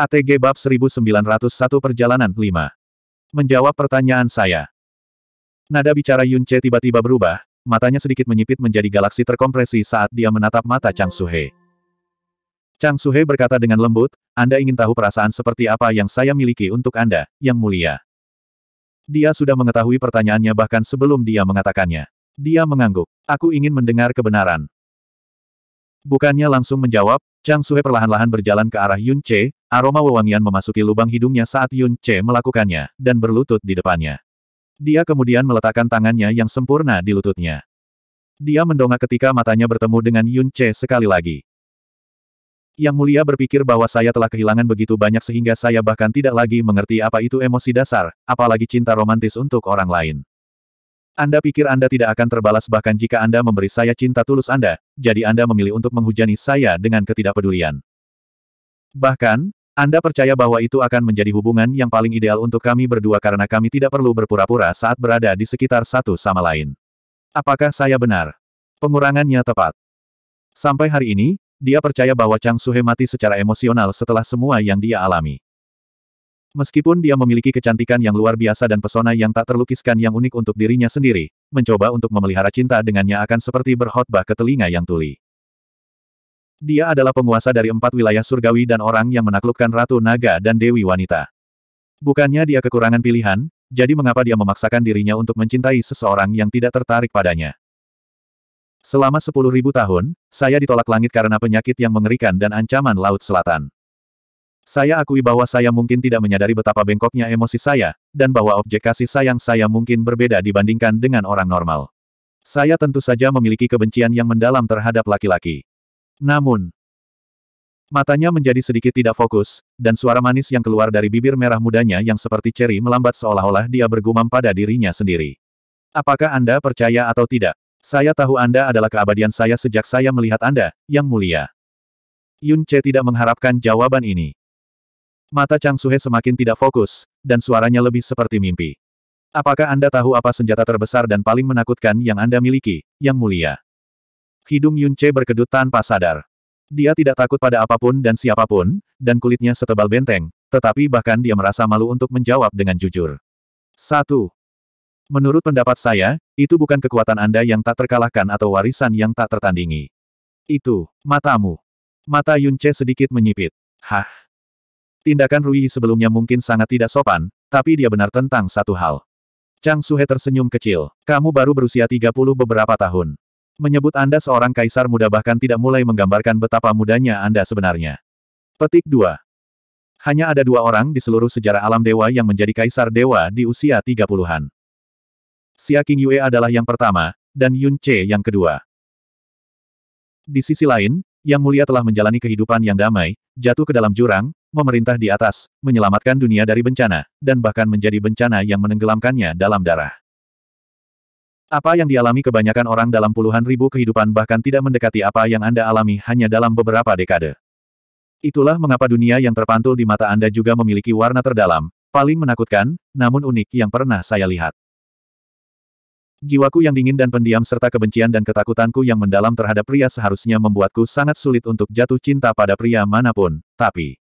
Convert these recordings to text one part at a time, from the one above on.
ATG Bab 1901 Perjalanan 5. Menjawab pertanyaan saya. Nada bicara Yun Che tiba-tiba berubah, matanya sedikit menyipit menjadi galaksi terkompresi saat dia menatap mata Chang Suhe. Chang Suhe berkata dengan lembut, Anda ingin tahu perasaan seperti apa yang saya miliki untuk Anda, yang mulia. Dia sudah mengetahui pertanyaannya bahkan sebelum dia mengatakannya. Dia mengangguk. Aku ingin mendengar kebenaran. Bukannya langsung menjawab, Chang Suhe perlahan-lahan berjalan ke arah Yun Che, Aroma wewangian memasuki lubang hidungnya saat Yun Che melakukannya, dan berlutut di depannya. Dia kemudian meletakkan tangannya yang sempurna di lututnya. Dia mendongak ketika matanya bertemu dengan Yun Che sekali lagi. Yang mulia berpikir bahwa saya telah kehilangan begitu banyak sehingga saya bahkan tidak lagi mengerti apa itu emosi dasar, apalagi cinta romantis untuk orang lain. Anda pikir Anda tidak akan terbalas bahkan jika Anda memberi saya cinta tulus Anda, jadi Anda memilih untuk menghujani saya dengan ketidakpedulian. Bahkan, anda percaya bahwa itu akan menjadi hubungan yang paling ideal untuk kami berdua karena kami tidak perlu berpura-pura saat berada di sekitar satu sama lain. Apakah saya benar? Pengurangannya tepat. Sampai hari ini, dia percaya bahwa Chang Suhe mati secara emosional setelah semua yang dia alami. Meskipun dia memiliki kecantikan yang luar biasa dan pesona yang tak terlukiskan yang unik untuk dirinya sendiri, mencoba untuk memelihara cinta dengannya akan seperti berkhotbah ke telinga yang tuli. Dia adalah penguasa dari empat wilayah surgawi dan orang yang menaklukkan Ratu Naga dan Dewi Wanita. Bukannya dia kekurangan pilihan, jadi mengapa dia memaksakan dirinya untuk mencintai seseorang yang tidak tertarik padanya? Selama sepuluh ribu tahun, saya ditolak langit karena penyakit yang mengerikan dan ancaman Laut Selatan. Saya akui bahwa saya mungkin tidak menyadari betapa bengkoknya emosi saya, dan bahwa objek kasih sayang saya mungkin berbeda dibandingkan dengan orang normal. Saya tentu saja memiliki kebencian yang mendalam terhadap laki-laki. Namun, matanya menjadi sedikit tidak fokus, dan suara manis yang keluar dari bibir merah mudanya yang seperti ceri melambat seolah-olah dia bergumam pada dirinya sendiri. Apakah Anda percaya atau tidak? Saya tahu Anda adalah keabadian saya sejak saya melihat Anda, yang mulia. Yun Che tidak mengharapkan jawaban ini. Mata Chang Suhe semakin tidak fokus, dan suaranya lebih seperti mimpi. Apakah Anda tahu apa senjata terbesar dan paling menakutkan yang Anda miliki, Yang Mulia? Hidung Yunce berkedut tanpa sadar. Dia tidak takut pada apapun dan siapapun, dan kulitnya setebal benteng, tetapi bahkan dia merasa malu untuk menjawab dengan jujur. 1. Menurut pendapat saya, itu bukan kekuatan Anda yang tak terkalahkan atau warisan yang tak tertandingi. Itu, matamu. Mata Yunce sedikit menyipit. Hah? Tindakan Rui sebelumnya mungkin sangat tidak sopan, tapi dia benar tentang satu hal. Chang Suhe tersenyum kecil. Kamu baru berusia 30 beberapa tahun. Menyebut Anda seorang kaisar muda bahkan tidak mulai menggambarkan betapa mudanya Anda sebenarnya. Petik 2. Hanya ada dua orang di seluruh sejarah alam dewa yang menjadi kaisar dewa di usia 30-an. Xia King Yue adalah yang pertama, dan Yun Che yang kedua. Di sisi lain, Yang Mulia telah menjalani kehidupan yang damai, jatuh ke dalam jurang, memerintah di atas, menyelamatkan dunia dari bencana, dan bahkan menjadi bencana yang menenggelamkannya dalam darah. Apa yang dialami kebanyakan orang dalam puluhan ribu kehidupan bahkan tidak mendekati apa yang Anda alami hanya dalam beberapa dekade. Itulah mengapa dunia yang terpantul di mata Anda juga memiliki warna terdalam, paling menakutkan, namun unik yang pernah saya lihat. Jiwaku yang dingin dan pendiam serta kebencian dan ketakutanku yang mendalam terhadap pria seharusnya membuatku sangat sulit untuk jatuh cinta pada pria manapun, tapi...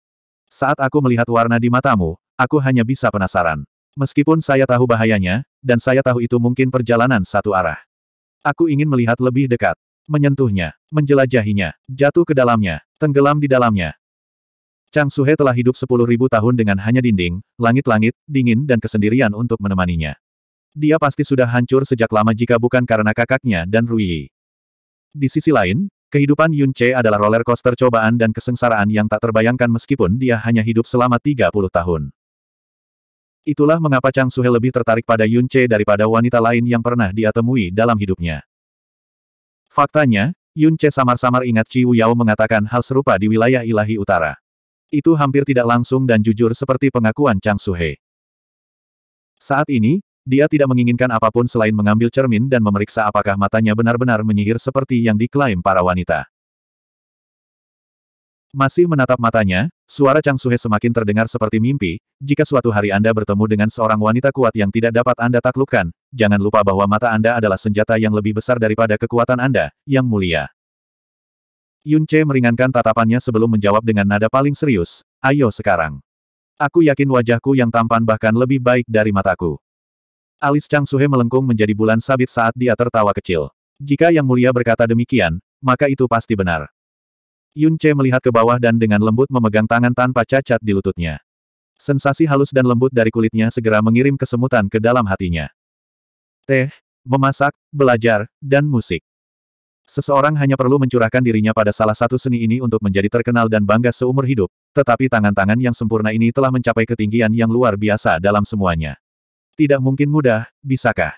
Saat aku melihat warna di matamu, aku hanya bisa penasaran. Meskipun saya tahu bahayanya, dan saya tahu itu mungkin perjalanan satu arah. Aku ingin melihat lebih dekat. Menyentuhnya, menjelajahinya, jatuh ke dalamnya, tenggelam di dalamnya. Chang Suhe telah hidup sepuluh ribu tahun dengan hanya dinding, langit-langit, dingin dan kesendirian untuk menemaninya. Dia pasti sudah hancur sejak lama jika bukan karena kakaknya dan Rui. Di sisi lain, kehidupan Yun Che adalah roller coaster cobaan dan kesengsaraan yang tak terbayangkan meskipun dia hanya hidup selama 30 tahun. Itulah mengapa Chang Suhe lebih tertarik pada Yun Che daripada wanita lain yang pernah dia temui dalam hidupnya. Faktanya, Yun Che samar-samar ingat Chi Yao mengatakan hal serupa di wilayah ilahi utara. Itu hampir tidak langsung dan jujur seperti pengakuan Chang Suhe. Saat ini, dia tidak menginginkan apapun selain mengambil cermin dan memeriksa apakah matanya benar-benar menyihir seperti yang diklaim para wanita. Masih menatap matanya, suara Chang Suhe semakin terdengar seperti mimpi, jika suatu hari Anda bertemu dengan seorang wanita kuat yang tidak dapat Anda taklukkan, jangan lupa bahwa mata Anda adalah senjata yang lebih besar daripada kekuatan Anda, yang mulia. Yun Che meringankan tatapannya sebelum menjawab dengan nada paling serius, ayo sekarang. Aku yakin wajahku yang tampan bahkan lebih baik dari mataku. Alis Chang Suhe melengkung menjadi bulan sabit saat dia tertawa kecil. Jika Yang Mulia berkata demikian, maka itu pasti benar. Yun Che melihat ke bawah dan dengan lembut memegang tangan tanpa cacat di lututnya. Sensasi halus dan lembut dari kulitnya segera mengirim kesemutan ke dalam hatinya. Teh, memasak, belajar, dan musik. Seseorang hanya perlu mencurahkan dirinya pada salah satu seni ini untuk menjadi terkenal dan bangga seumur hidup, tetapi tangan-tangan yang sempurna ini telah mencapai ketinggian yang luar biasa dalam semuanya. Tidak mungkin mudah, bisakah?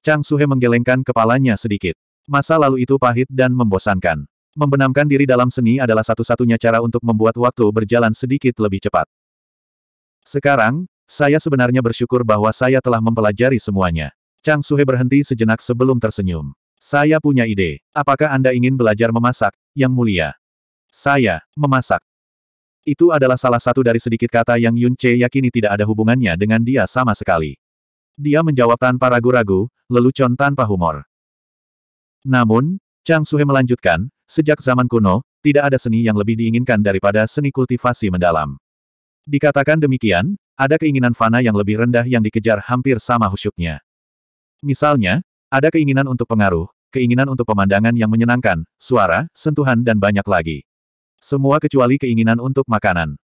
Chang Suhe menggelengkan kepalanya sedikit. Masa lalu itu pahit dan membosankan membenamkan diri dalam seni adalah satu-satunya cara untuk membuat waktu berjalan sedikit lebih cepat. Sekarang, saya sebenarnya bersyukur bahwa saya telah mempelajari semuanya. Chang Suhe berhenti sejenak sebelum tersenyum. Saya punya ide. Apakah Anda ingin belajar memasak, Yang Mulia? Saya, memasak. Itu adalah salah satu dari sedikit kata yang Yun Che yakini tidak ada hubungannya dengan dia sama sekali. Dia menjawab tanpa ragu-ragu, lelucon tanpa humor. Namun, Chang Suhe melanjutkan, Sejak zaman kuno, tidak ada seni yang lebih diinginkan daripada seni kultivasi mendalam. Dikatakan demikian, ada keinginan fana yang lebih rendah yang dikejar hampir sama husyuknya. Misalnya, ada keinginan untuk pengaruh, keinginan untuk pemandangan yang menyenangkan, suara, sentuhan dan banyak lagi. Semua kecuali keinginan untuk makanan.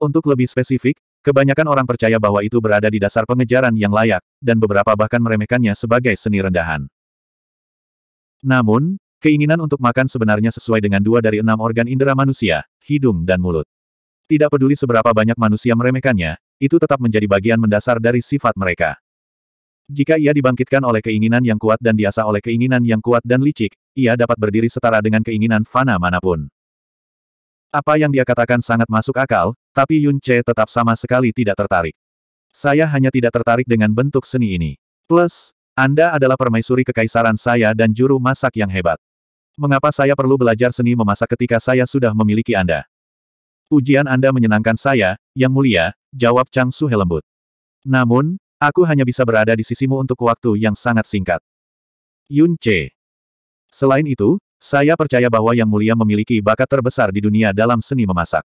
Untuk lebih spesifik, kebanyakan orang percaya bahwa itu berada di dasar pengejaran yang layak, dan beberapa bahkan meremehkannya sebagai seni rendahan. Namun, Keinginan untuk makan sebenarnya sesuai dengan dua dari enam organ indera manusia, hidung dan mulut. Tidak peduli seberapa banyak manusia meremehkannya, itu tetap menjadi bagian mendasar dari sifat mereka. Jika ia dibangkitkan oleh keinginan yang kuat dan diasah oleh keinginan yang kuat dan licik, ia dapat berdiri setara dengan keinginan fana manapun. Apa yang dia katakan sangat masuk akal, tapi Yun Che tetap sama sekali tidak tertarik. Saya hanya tidak tertarik dengan bentuk seni ini. Plus, Anda adalah permaisuri kekaisaran saya dan juru masak yang hebat. Mengapa saya perlu belajar seni memasak ketika saya sudah memiliki Anda? Ujian Anda menyenangkan saya, Yang Mulia, jawab Chang Suhe lembut. Namun, aku hanya bisa berada di sisimu untuk waktu yang sangat singkat. Yun Che. Selain itu, saya percaya bahwa Yang Mulia memiliki bakat terbesar di dunia dalam seni memasak.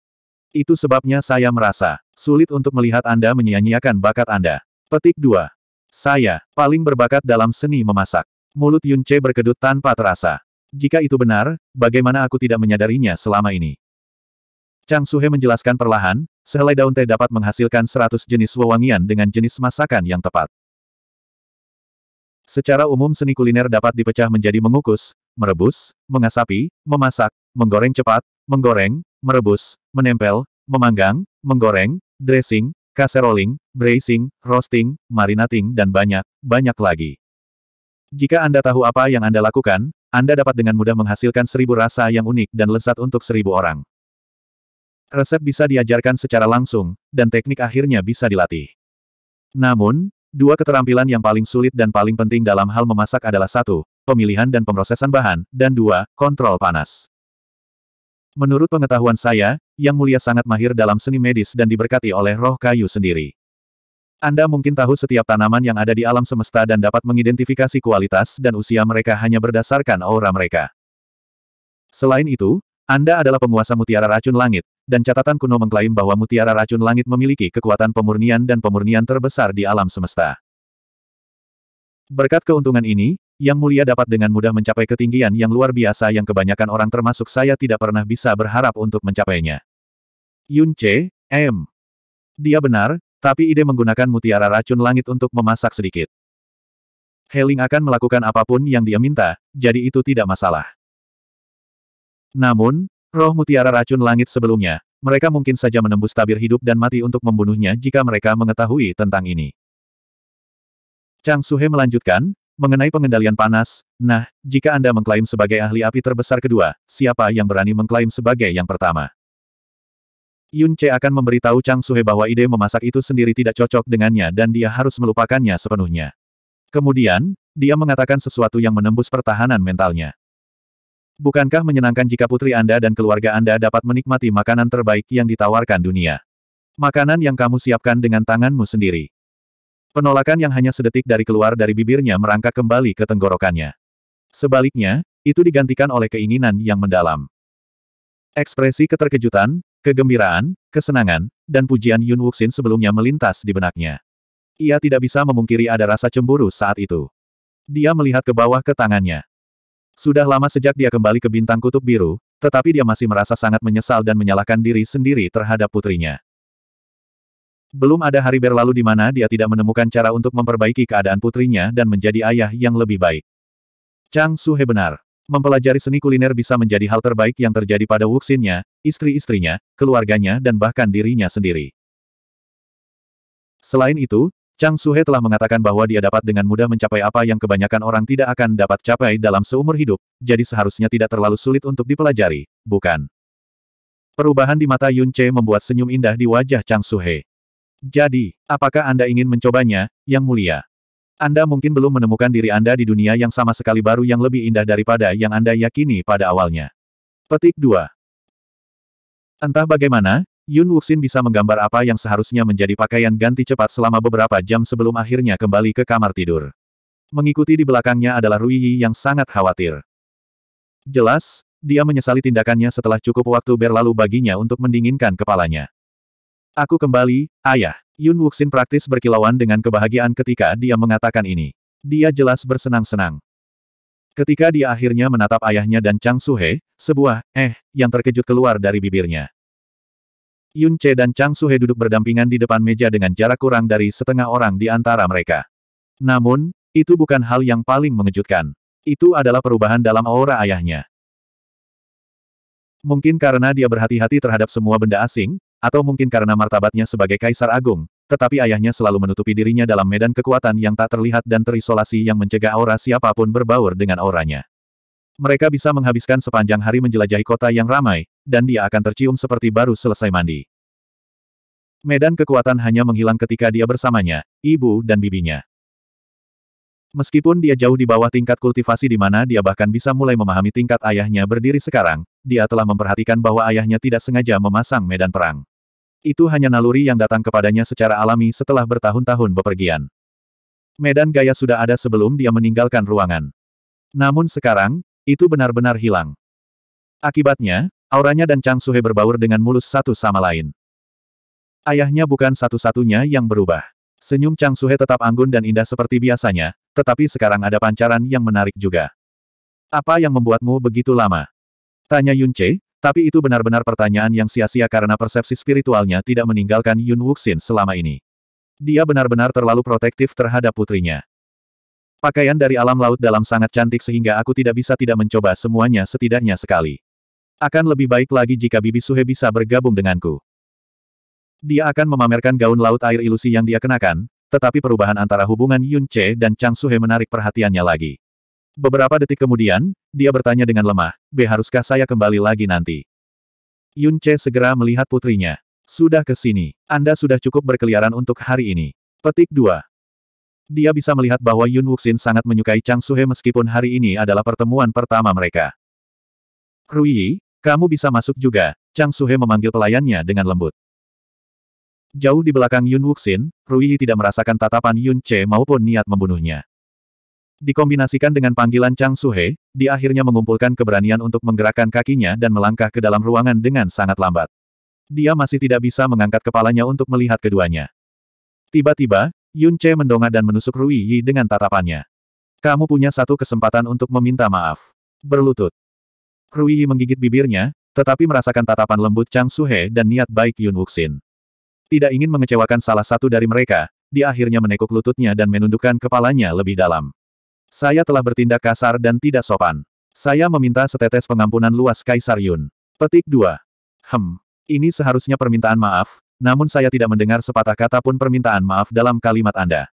Itu sebabnya saya merasa sulit untuk melihat Anda menyia-nyiakan bakat Anda. Petik 2. Saya paling berbakat dalam seni memasak. Mulut Yun Che berkedut tanpa terasa. Jika itu benar, bagaimana aku tidak menyadarinya selama ini? Chang Suhe menjelaskan perlahan, sehelai daun teh dapat menghasilkan 100 jenis wewangian dengan jenis masakan yang tepat. Secara umum seni kuliner dapat dipecah menjadi mengukus, merebus, mengasapi, memasak, menggoreng cepat, menggoreng, merebus, menempel, memanggang, menggoreng, dressing, casseroling, bracing, roasting, marinating dan banyak, banyak lagi. Jika Anda tahu apa yang Anda lakukan, anda dapat dengan mudah menghasilkan seribu rasa yang unik dan lezat untuk seribu orang. Resep bisa diajarkan secara langsung, dan teknik akhirnya bisa dilatih. Namun, dua keterampilan yang paling sulit dan paling penting dalam hal memasak adalah satu, pemilihan dan pemrosesan bahan, dan dua, kontrol panas. Menurut pengetahuan saya, Yang Mulia sangat mahir dalam seni medis dan diberkati oleh roh kayu sendiri. Anda mungkin tahu setiap tanaman yang ada di alam semesta dan dapat mengidentifikasi kualitas dan usia mereka hanya berdasarkan aura mereka. Selain itu, Anda adalah penguasa mutiara racun langit, dan catatan kuno mengklaim bahwa mutiara racun langit memiliki kekuatan pemurnian dan pemurnian terbesar di alam semesta. Berkat keuntungan ini, Yang Mulia dapat dengan mudah mencapai ketinggian yang luar biasa yang kebanyakan orang termasuk saya tidak pernah bisa berharap untuk mencapainya. Yun C. M. Dia benar, tapi ide menggunakan mutiara racun langit untuk memasak sedikit. Heling akan melakukan apapun yang dia minta, jadi itu tidak masalah. Namun, roh mutiara racun langit sebelumnya, mereka mungkin saja menembus tabir hidup dan mati untuk membunuhnya jika mereka mengetahui tentang ini. Chang Suhe melanjutkan, mengenai pengendalian panas, nah, jika Anda mengklaim sebagai ahli api terbesar kedua, siapa yang berani mengklaim sebagai yang pertama? Yun Che akan memberitahu Chang Suhe bahwa ide memasak itu sendiri tidak cocok dengannya dan dia harus melupakannya sepenuhnya. Kemudian, dia mengatakan sesuatu yang menembus pertahanan mentalnya. Bukankah menyenangkan jika putri Anda dan keluarga Anda dapat menikmati makanan terbaik yang ditawarkan dunia? Makanan yang kamu siapkan dengan tanganmu sendiri. Penolakan yang hanya sedetik dari keluar dari bibirnya merangkak kembali ke tenggorokannya. Sebaliknya, itu digantikan oleh keinginan yang mendalam. Ekspresi keterkejutan, Kegembiraan, kesenangan, dan pujian Yun Wuxin sebelumnya melintas di benaknya. Ia tidak bisa memungkiri ada rasa cemburu saat itu. Dia melihat ke bawah ke tangannya. Sudah lama sejak dia kembali ke bintang kutub biru, tetapi dia masih merasa sangat menyesal dan menyalahkan diri sendiri terhadap putrinya. Belum ada hari berlalu di mana dia tidak menemukan cara untuk memperbaiki keadaan putrinya dan menjadi ayah yang lebih baik. Chang Suhe benar. Mempelajari seni kuliner bisa menjadi hal terbaik yang terjadi pada Wuxinnya, istri-istrinya, keluarganya dan bahkan dirinya sendiri. Selain itu, Chang Suhe telah mengatakan bahwa dia dapat dengan mudah mencapai apa yang kebanyakan orang tidak akan dapat capai dalam seumur hidup, jadi seharusnya tidak terlalu sulit untuk dipelajari, bukan? Perubahan di mata Yun Che membuat senyum indah di wajah Chang Suhe. Jadi, apakah Anda ingin mencobanya, Yang Mulia? Anda mungkin belum menemukan diri Anda di dunia yang sama sekali baru yang lebih indah daripada yang Anda yakini pada awalnya. Petik 2. Entah bagaimana, Yun Wuxin bisa menggambar apa yang seharusnya menjadi pakaian ganti cepat selama beberapa jam sebelum akhirnya kembali ke kamar tidur. Mengikuti di belakangnya adalah Rui Yi yang sangat khawatir. Jelas, dia menyesali tindakannya setelah cukup waktu berlalu baginya untuk mendinginkan kepalanya. Aku kembali, ayah. Yun Wuxin praktis berkilauan dengan kebahagiaan ketika dia mengatakan ini. Dia jelas bersenang-senang. Ketika dia akhirnya menatap ayahnya dan Chang Suhe, sebuah eh yang terkejut keluar dari bibirnya. Yun Che dan Chang Suhe duduk berdampingan di depan meja dengan jarak kurang dari setengah orang di antara mereka. Namun, itu bukan hal yang paling mengejutkan. Itu adalah perubahan dalam aura ayahnya. Mungkin karena dia berhati-hati terhadap semua benda asing, atau mungkin karena martabatnya sebagai Kaisar Agung, tetapi ayahnya selalu menutupi dirinya dalam medan kekuatan yang tak terlihat dan terisolasi yang mencegah aura siapapun berbaur dengan auranya. Mereka bisa menghabiskan sepanjang hari menjelajahi kota yang ramai, dan dia akan tercium seperti baru selesai mandi. Medan kekuatan hanya menghilang ketika dia bersamanya, ibu dan bibinya. Meskipun dia jauh di bawah tingkat kultivasi di mana dia bahkan bisa mulai memahami tingkat ayahnya berdiri sekarang, dia telah memperhatikan bahwa ayahnya tidak sengaja memasang medan perang. Itu hanya naluri yang datang kepadanya secara alami setelah bertahun-tahun bepergian. Medan gaya sudah ada sebelum dia meninggalkan ruangan. Namun sekarang, itu benar-benar hilang. Akibatnya, auranya dan Chang Suhe berbaur dengan mulus satu sama lain. Ayahnya bukan satu-satunya yang berubah. Senyum Chang Suhe tetap anggun dan indah seperti biasanya, tetapi sekarang ada pancaran yang menarik juga. Apa yang membuatmu begitu lama? Tanya Yun Che, tapi itu benar-benar pertanyaan yang sia-sia karena persepsi spiritualnya tidak meninggalkan Yun Wuxin selama ini. Dia benar-benar terlalu protektif terhadap putrinya. Pakaian dari alam laut dalam sangat cantik sehingga aku tidak bisa tidak mencoba semuanya setidaknya sekali. Akan lebih baik lagi jika Bibi Suhe bisa bergabung denganku. Dia akan memamerkan gaun laut air ilusi yang dia kenakan, tetapi perubahan antara hubungan Yun Che dan Chang Suhe menarik perhatiannya lagi. Beberapa detik kemudian, dia bertanya dengan lemah, B haruskah saya kembali lagi nanti? Yun Che segera melihat putrinya. Sudah ke sini. Anda sudah cukup berkeliaran untuk hari ini. Petik 2. Dia bisa melihat bahwa Yun Wuxin sangat menyukai Chang Suhe meskipun hari ini adalah pertemuan pertama mereka. Rui, kamu bisa masuk juga, Chang Suhe memanggil pelayannya dengan lembut. Jauh di belakang Yun Wuxin, Rui tidak merasakan tatapan Yun Che maupun niat membunuhnya. Dikombinasikan dengan panggilan Chang Suhe, dia akhirnya mengumpulkan keberanian untuk menggerakkan kakinya dan melangkah ke dalam ruangan dengan sangat lambat. Dia masih tidak bisa mengangkat kepalanya untuk melihat keduanya. Tiba-tiba, Yun Che mendongak dan menusuk Rui Yi dengan tatapannya. Kamu punya satu kesempatan untuk meminta maaf. Berlutut. Rui menggigit bibirnya, tetapi merasakan tatapan lembut Chang Suhe dan niat baik Yun Wuxin. Tidak ingin mengecewakan salah satu dari mereka, dia akhirnya menekuk lututnya dan menundukkan kepalanya lebih dalam. Saya telah bertindak kasar dan tidak sopan. Saya meminta setetes pengampunan luas Kaisar Yun. Petik 2. Hem. Ini seharusnya permintaan maaf, namun saya tidak mendengar sepatah kata pun permintaan maaf dalam kalimat Anda.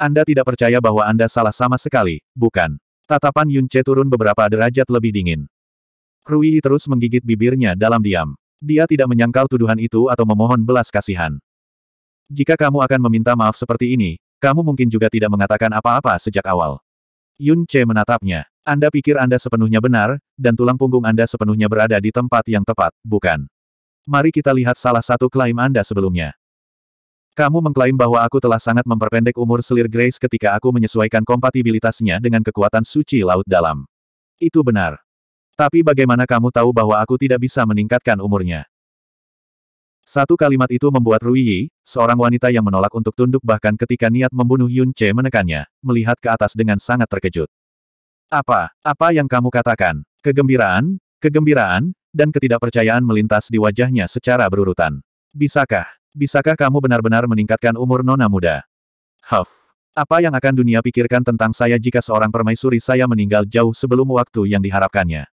Anda tidak percaya bahwa Anda salah sama sekali, bukan? Tatapan Yun Che turun beberapa derajat lebih dingin. Rui terus menggigit bibirnya dalam diam. Dia tidak menyangkal tuduhan itu atau memohon belas kasihan. Jika kamu akan meminta maaf seperti ini, kamu mungkin juga tidak mengatakan apa-apa sejak awal. Yun Che menatapnya. Anda pikir Anda sepenuhnya benar, dan tulang punggung Anda sepenuhnya berada di tempat yang tepat, bukan? Mari kita lihat salah satu klaim Anda sebelumnya. Kamu mengklaim bahwa aku telah sangat memperpendek umur selir Grace ketika aku menyesuaikan kompatibilitasnya dengan kekuatan suci Laut Dalam. Itu benar. Tapi bagaimana kamu tahu bahwa aku tidak bisa meningkatkan umurnya? Satu kalimat itu membuat Rui Yi, seorang wanita yang menolak untuk tunduk bahkan ketika niat membunuh Yun Che menekannya, melihat ke atas dengan sangat terkejut. Apa, apa yang kamu katakan? Kegembiraan, kegembiraan, dan ketidakpercayaan melintas di wajahnya secara berurutan. Bisakah, bisakah kamu benar-benar meningkatkan umur nona muda? Huff. Apa yang akan dunia pikirkan tentang saya jika seorang permaisuri saya meninggal jauh sebelum waktu yang diharapkannya?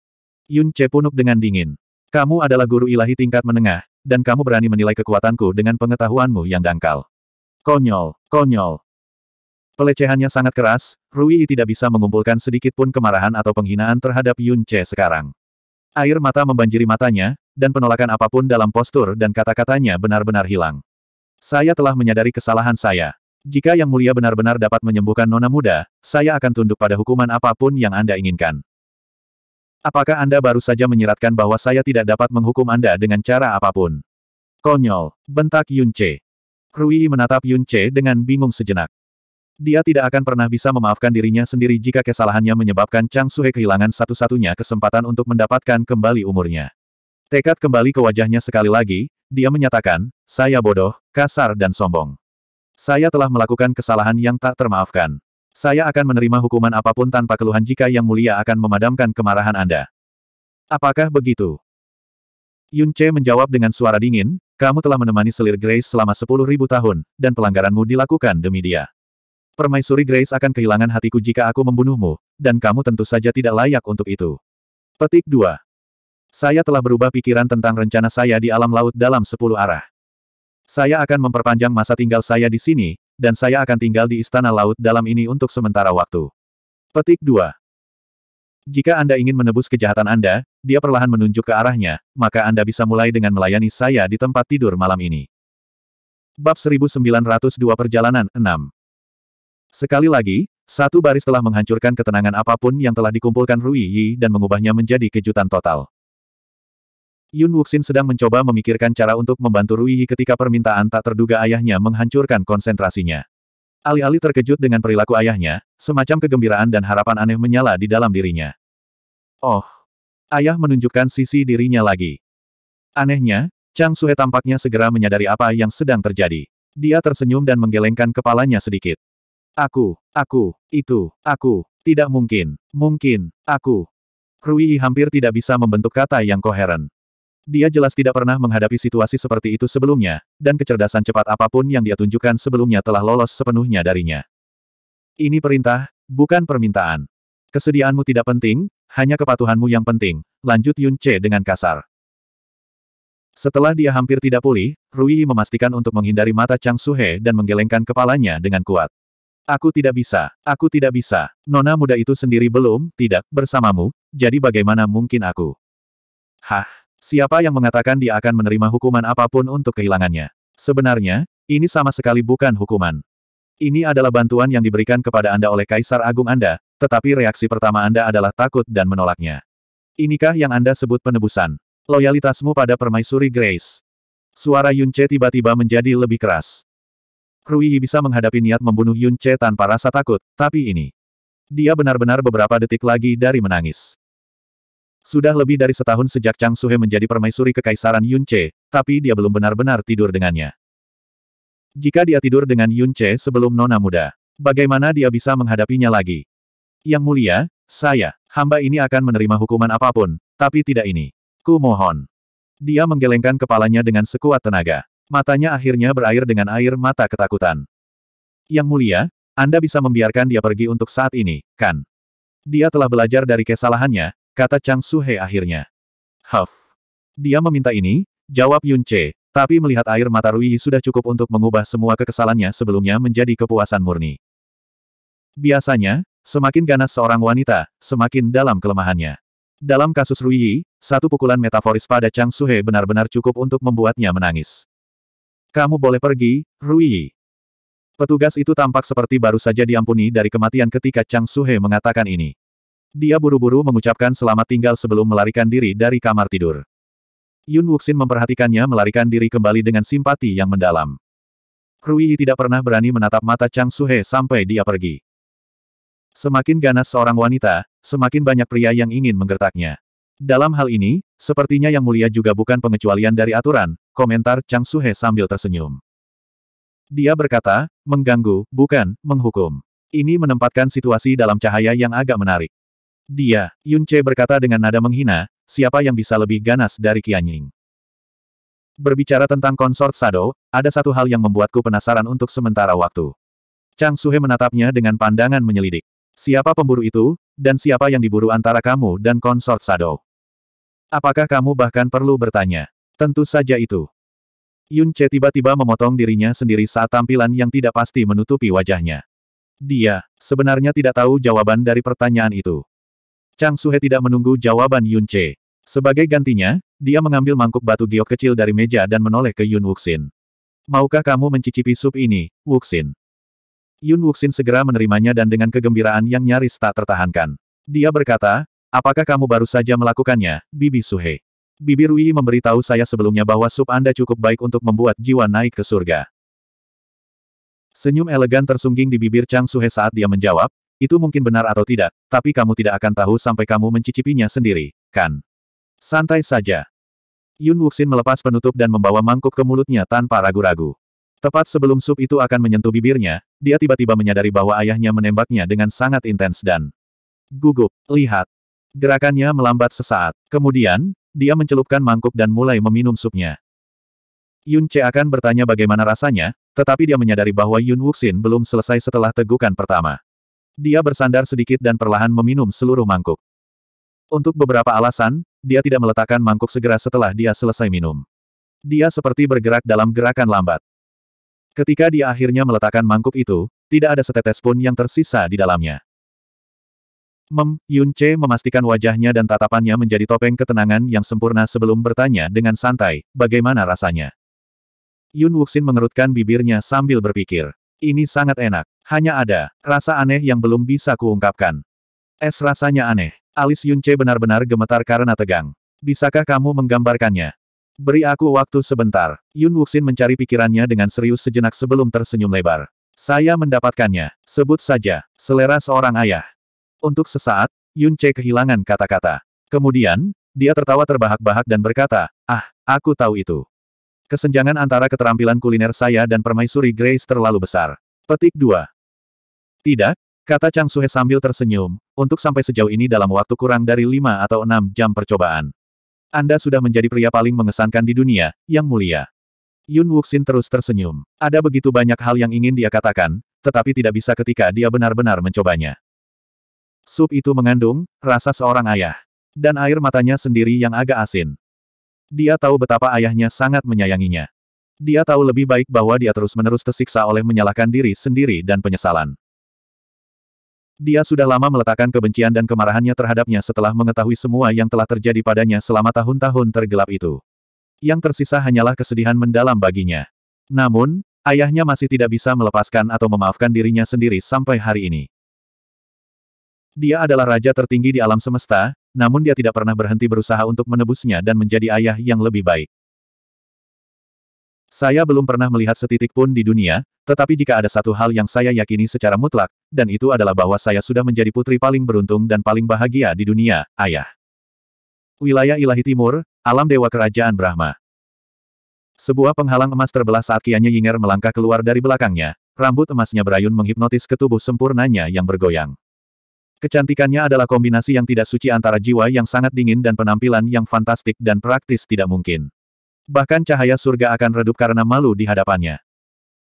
Yun punuk dengan dingin. Kamu adalah guru ilahi tingkat menengah, dan kamu berani menilai kekuatanku dengan pengetahuanmu yang dangkal. Konyol, konyol. Pelecehannya sangat keras, Rui tidak bisa mengumpulkan sedikit pun kemarahan atau penghinaan terhadap Yun Che sekarang. Air mata membanjiri matanya, dan penolakan apapun dalam postur dan kata-katanya benar-benar hilang. Saya telah menyadari kesalahan saya. Jika Yang Mulia benar-benar dapat menyembuhkan nona muda, saya akan tunduk pada hukuman apapun yang Anda inginkan. Apakah Anda baru saja menyiratkan bahwa saya tidak dapat menghukum Anda dengan cara apapun? Konyol, bentak Yun Che. Rui menatap Yun Che dengan bingung sejenak. Dia tidak akan pernah bisa memaafkan dirinya sendiri jika kesalahannya menyebabkan Chang Suhe kehilangan satu-satunya kesempatan untuk mendapatkan kembali umurnya. Tekad kembali ke wajahnya sekali lagi, dia menyatakan, saya bodoh, kasar dan sombong. Saya telah melakukan kesalahan yang tak termaafkan. Saya akan menerima hukuman apapun tanpa keluhan jika Yang Mulia akan memadamkan kemarahan Anda. Apakah begitu? Yun Che menjawab dengan suara dingin, kamu telah menemani selir Grace selama sepuluh ribu tahun, dan pelanggaranmu dilakukan demi dia. Permaisuri Grace akan kehilangan hatiku jika aku membunuhmu, dan kamu tentu saja tidak layak untuk itu. Petik 2. Saya telah berubah pikiran tentang rencana saya di alam laut dalam sepuluh arah. Saya akan memperpanjang masa tinggal saya di sini, dan saya akan tinggal di Istana Laut dalam ini untuk sementara waktu. Petik 2. Jika Anda ingin menebus kejahatan Anda, dia perlahan menunjuk ke arahnya, maka Anda bisa mulai dengan melayani saya di tempat tidur malam ini. Bab 1902 Perjalanan 6 Sekali lagi, satu baris telah menghancurkan ketenangan apapun yang telah dikumpulkan Rui Yi dan mengubahnya menjadi kejutan total. Yun Wuxin sedang mencoba memikirkan cara untuk membantu Rui Yi ketika permintaan tak terduga ayahnya menghancurkan konsentrasinya. Alih-alih terkejut dengan perilaku ayahnya, semacam kegembiraan dan harapan aneh menyala di dalam dirinya. Oh! Ayah menunjukkan sisi dirinya lagi. Anehnya, Chang Suhe tampaknya segera menyadari apa yang sedang terjadi. Dia tersenyum dan menggelengkan kepalanya sedikit. Aku, aku, itu, aku, tidak mungkin, mungkin, aku. Rui Yi hampir tidak bisa membentuk kata yang koheren. Dia jelas tidak pernah menghadapi situasi seperti itu sebelumnya, dan kecerdasan cepat apapun yang dia tunjukkan sebelumnya telah lolos sepenuhnya darinya. Ini perintah, bukan permintaan. Kesediaanmu tidak penting, hanya kepatuhanmu yang penting, lanjut Yun Che dengan kasar. Setelah dia hampir tidak pulih, Rui memastikan untuk menghindari mata Chang Suhe dan menggelengkan kepalanya dengan kuat. Aku tidak bisa, aku tidak bisa, nona muda itu sendiri belum, tidak, bersamamu, jadi bagaimana mungkin aku? Hah? Siapa yang mengatakan dia akan menerima hukuman apapun untuk kehilangannya? Sebenarnya, ini sama sekali bukan hukuman. Ini adalah bantuan yang diberikan kepada Anda oleh Kaisar Agung Anda, tetapi reaksi pertama Anda adalah takut dan menolaknya. Inikah yang Anda sebut penebusan? Loyalitasmu pada permaisuri Grace. Suara Yunce tiba-tiba menjadi lebih keras. Rui bisa menghadapi niat membunuh Yunce tanpa rasa takut, tapi ini. Dia benar-benar beberapa detik lagi dari menangis. Sudah lebih dari setahun sejak Chang Suhe menjadi permaisuri kekaisaran Yunche, tapi dia belum benar-benar tidur dengannya. Jika dia tidur dengan Yunche sebelum nona muda, bagaimana dia bisa menghadapinya lagi? Yang mulia, saya, hamba ini akan menerima hukuman apapun, tapi tidak ini. Ku mohon. Dia menggelengkan kepalanya dengan sekuat tenaga. Matanya akhirnya berair dengan air mata ketakutan. Yang mulia, Anda bisa membiarkan dia pergi untuk saat ini, kan? Dia telah belajar dari kesalahannya, kata Chang Suhe akhirnya. Huff. Dia meminta ini, jawab Yun Che, tapi melihat air mata Rui sudah cukup untuk mengubah semua kekesalannya sebelumnya menjadi kepuasan murni. Biasanya, semakin ganas seorang wanita, semakin dalam kelemahannya. Dalam kasus Rui, satu pukulan metaforis pada Chang Suhe benar-benar cukup untuk membuatnya menangis. Kamu boleh pergi, Rui. Petugas itu tampak seperti baru saja diampuni dari kematian ketika Chang Suhe mengatakan ini. Dia buru-buru mengucapkan selamat tinggal sebelum melarikan diri dari kamar tidur. Yun Wuxin memperhatikannya melarikan diri kembali dengan simpati yang mendalam. Rui tidak pernah berani menatap mata Chang Suhe sampai dia pergi. Semakin ganas seorang wanita, semakin banyak pria yang ingin menggertaknya. Dalam hal ini, sepertinya yang mulia juga bukan pengecualian dari aturan, komentar Chang Suhe sambil tersenyum. Dia berkata, mengganggu, bukan, menghukum. Ini menempatkan situasi dalam cahaya yang agak menarik. Dia, Yun Che berkata dengan nada menghina, siapa yang bisa lebih ganas dari Qianying? Berbicara tentang konsort Sado, ada satu hal yang membuatku penasaran untuk sementara waktu. Chang Suhe menatapnya dengan pandangan menyelidik. Siapa pemburu itu, dan siapa yang diburu antara kamu dan konsort Sado? Apakah kamu bahkan perlu bertanya? Tentu saja itu. Yun Che tiba-tiba memotong dirinya sendiri saat tampilan yang tidak pasti menutupi wajahnya. Dia, sebenarnya tidak tahu jawaban dari pertanyaan itu. Chang Suhe tidak menunggu jawaban Yun Che. Sebagai gantinya, dia mengambil mangkuk batu giok kecil dari meja dan menoleh ke Yun Wuxin. Maukah kamu mencicipi sup ini, Wuxin? Yun Wuxin segera menerimanya dan dengan kegembiraan yang nyaris tak tertahankan. Dia berkata, apakah kamu baru saja melakukannya, Bibi Suhe? Bibi Rui memberitahu saya sebelumnya bahwa sup Anda cukup baik untuk membuat jiwa naik ke surga. Senyum elegan tersungging di bibir Chang Suhe saat dia menjawab, itu mungkin benar atau tidak, tapi kamu tidak akan tahu sampai kamu mencicipinya sendiri, kan? Santai saja. Yun Wuxin melepas penutup dan membawa mangkuk ke mulutnya tanpa ragu-ragu. Tepat sebelum sup itu akan menyentuh bibirnya, dia tiba-tiba menyadari bahwa ayahnya menembaknya dengan sangat intens dan gugup. Lihat. Gerakannya melambat sesaat. Kemudian, dia mencelupkan mangkuk dan mulai meminum supnya. Yun Che akan bertanya bagaimana rasanya, tetapi dia menyadari bahwa Yun Wuxin belum selesai setelah tegukan pertama. Dia bersandar sedikit dan perlahan meminum seluruh mangkuk. Untuk beberapa alasan, dia tidak meletakkan mangkuk segera setelah dia selesai minum. Dia seperti bergerak dalam gerakan lambat. Ketika dia akhirnya meletakkan mangkuk itu, tidak ada setetes pun yang tersisa di dalamnya. Mem, Yun Che memastikan wajahnya dan tatapannya menjadi topeng ketenangan yang sempurna sebelum bertanya dengan santai, bagaimana rasanya? Yun Wuxin mengerutkan bibirnya sambil berpikir. Ini sangat enak. Hanya ada rasa aneh yang belum bisa kuungkapkan. Es rasanya aneh. Alis Yunce benar-benar gemetar karena tegang. Bisakah kamu menggambarkannya? Beri aku waktu sebentar. Yun Wuxin mencari pikirannya dengan serius sejenak sebelum tersenyum lebar. Saya mendapatkannya. Sebut saja, selera seorang ayah. Untuk sesaat, Yun kehilangan kata-kata. Kemudian, dia tertawa terbahak-bahak dan berkata, Ah, aku tahu itu. Kesenjangan antara keterampilan kuliner saya dan permaisuri Grace terlalu besar. Petik 2. Tidak, kata Chang Suhe sambil tersenyum, untuk sampai sejauh ini dalam waktu kurang dari 5 atau 6 jam percobaan. Anda sudah menjadi pria paling mengesankan di dunia, yang mulia. Yun Wuxin terus tersenyum. Ada begitu banyak hal yang ingin dia katakan, tetapi tidak bisa ketika dia benar-benar mencobanya. Sup itu mengandung, rasa seorang ayah. Dan air matanya sendiri yang agak asin. Dia tahu betapa ayahnya sangat menyayanginya. Dia tahu lebih baik bahwa dia terus-menerus tersiksa oleh menyalahkan diri sendiri dan penyesalan. Dia sudah lama meletakkan kebencian dan kemarahannya terhadapnya setelah mengetahui semua yang telah terjadi padanya selama tahun-tahun tergelap itu. Yang tersisa hanyalah kesedihan mendalam baginya. Namun, ayahnya masih tidak bisa melepaskan atau memaafkan dirinya sendiri sampai hari ini. Dia adalah raja tertinggi di alam semesta, namun dia tidak pernah berhenti berusaha untuk menebusnya dan menjadi ayah yang lebih baik. Saya belum pernah melihat setitik pun di dunia, tetapi jika ada satu hal yang saya yakini secara mutlak, dan itu adalah bahwa saya sudah menjadi putri paling beruntung dan paling bahagia di dunia, ayah. Wilayah Ilahi Timur, alam dewa kerajaan Brahma. Sebuah penghalang emas terbelah saat Kianya Yinger melangkah keluar dari belakangnya, rambut emasnya berayun menghipnotis ke tubuh sempurnanya yang bergoyang. Kecantikannya adalah kombinasi yang tidak suci antara jiwa yang sangat dingin dan penampilan yang fantastik dan praktis tidak mungkin. Bahkan cahaya surga akan redup karena malu di hadapannya.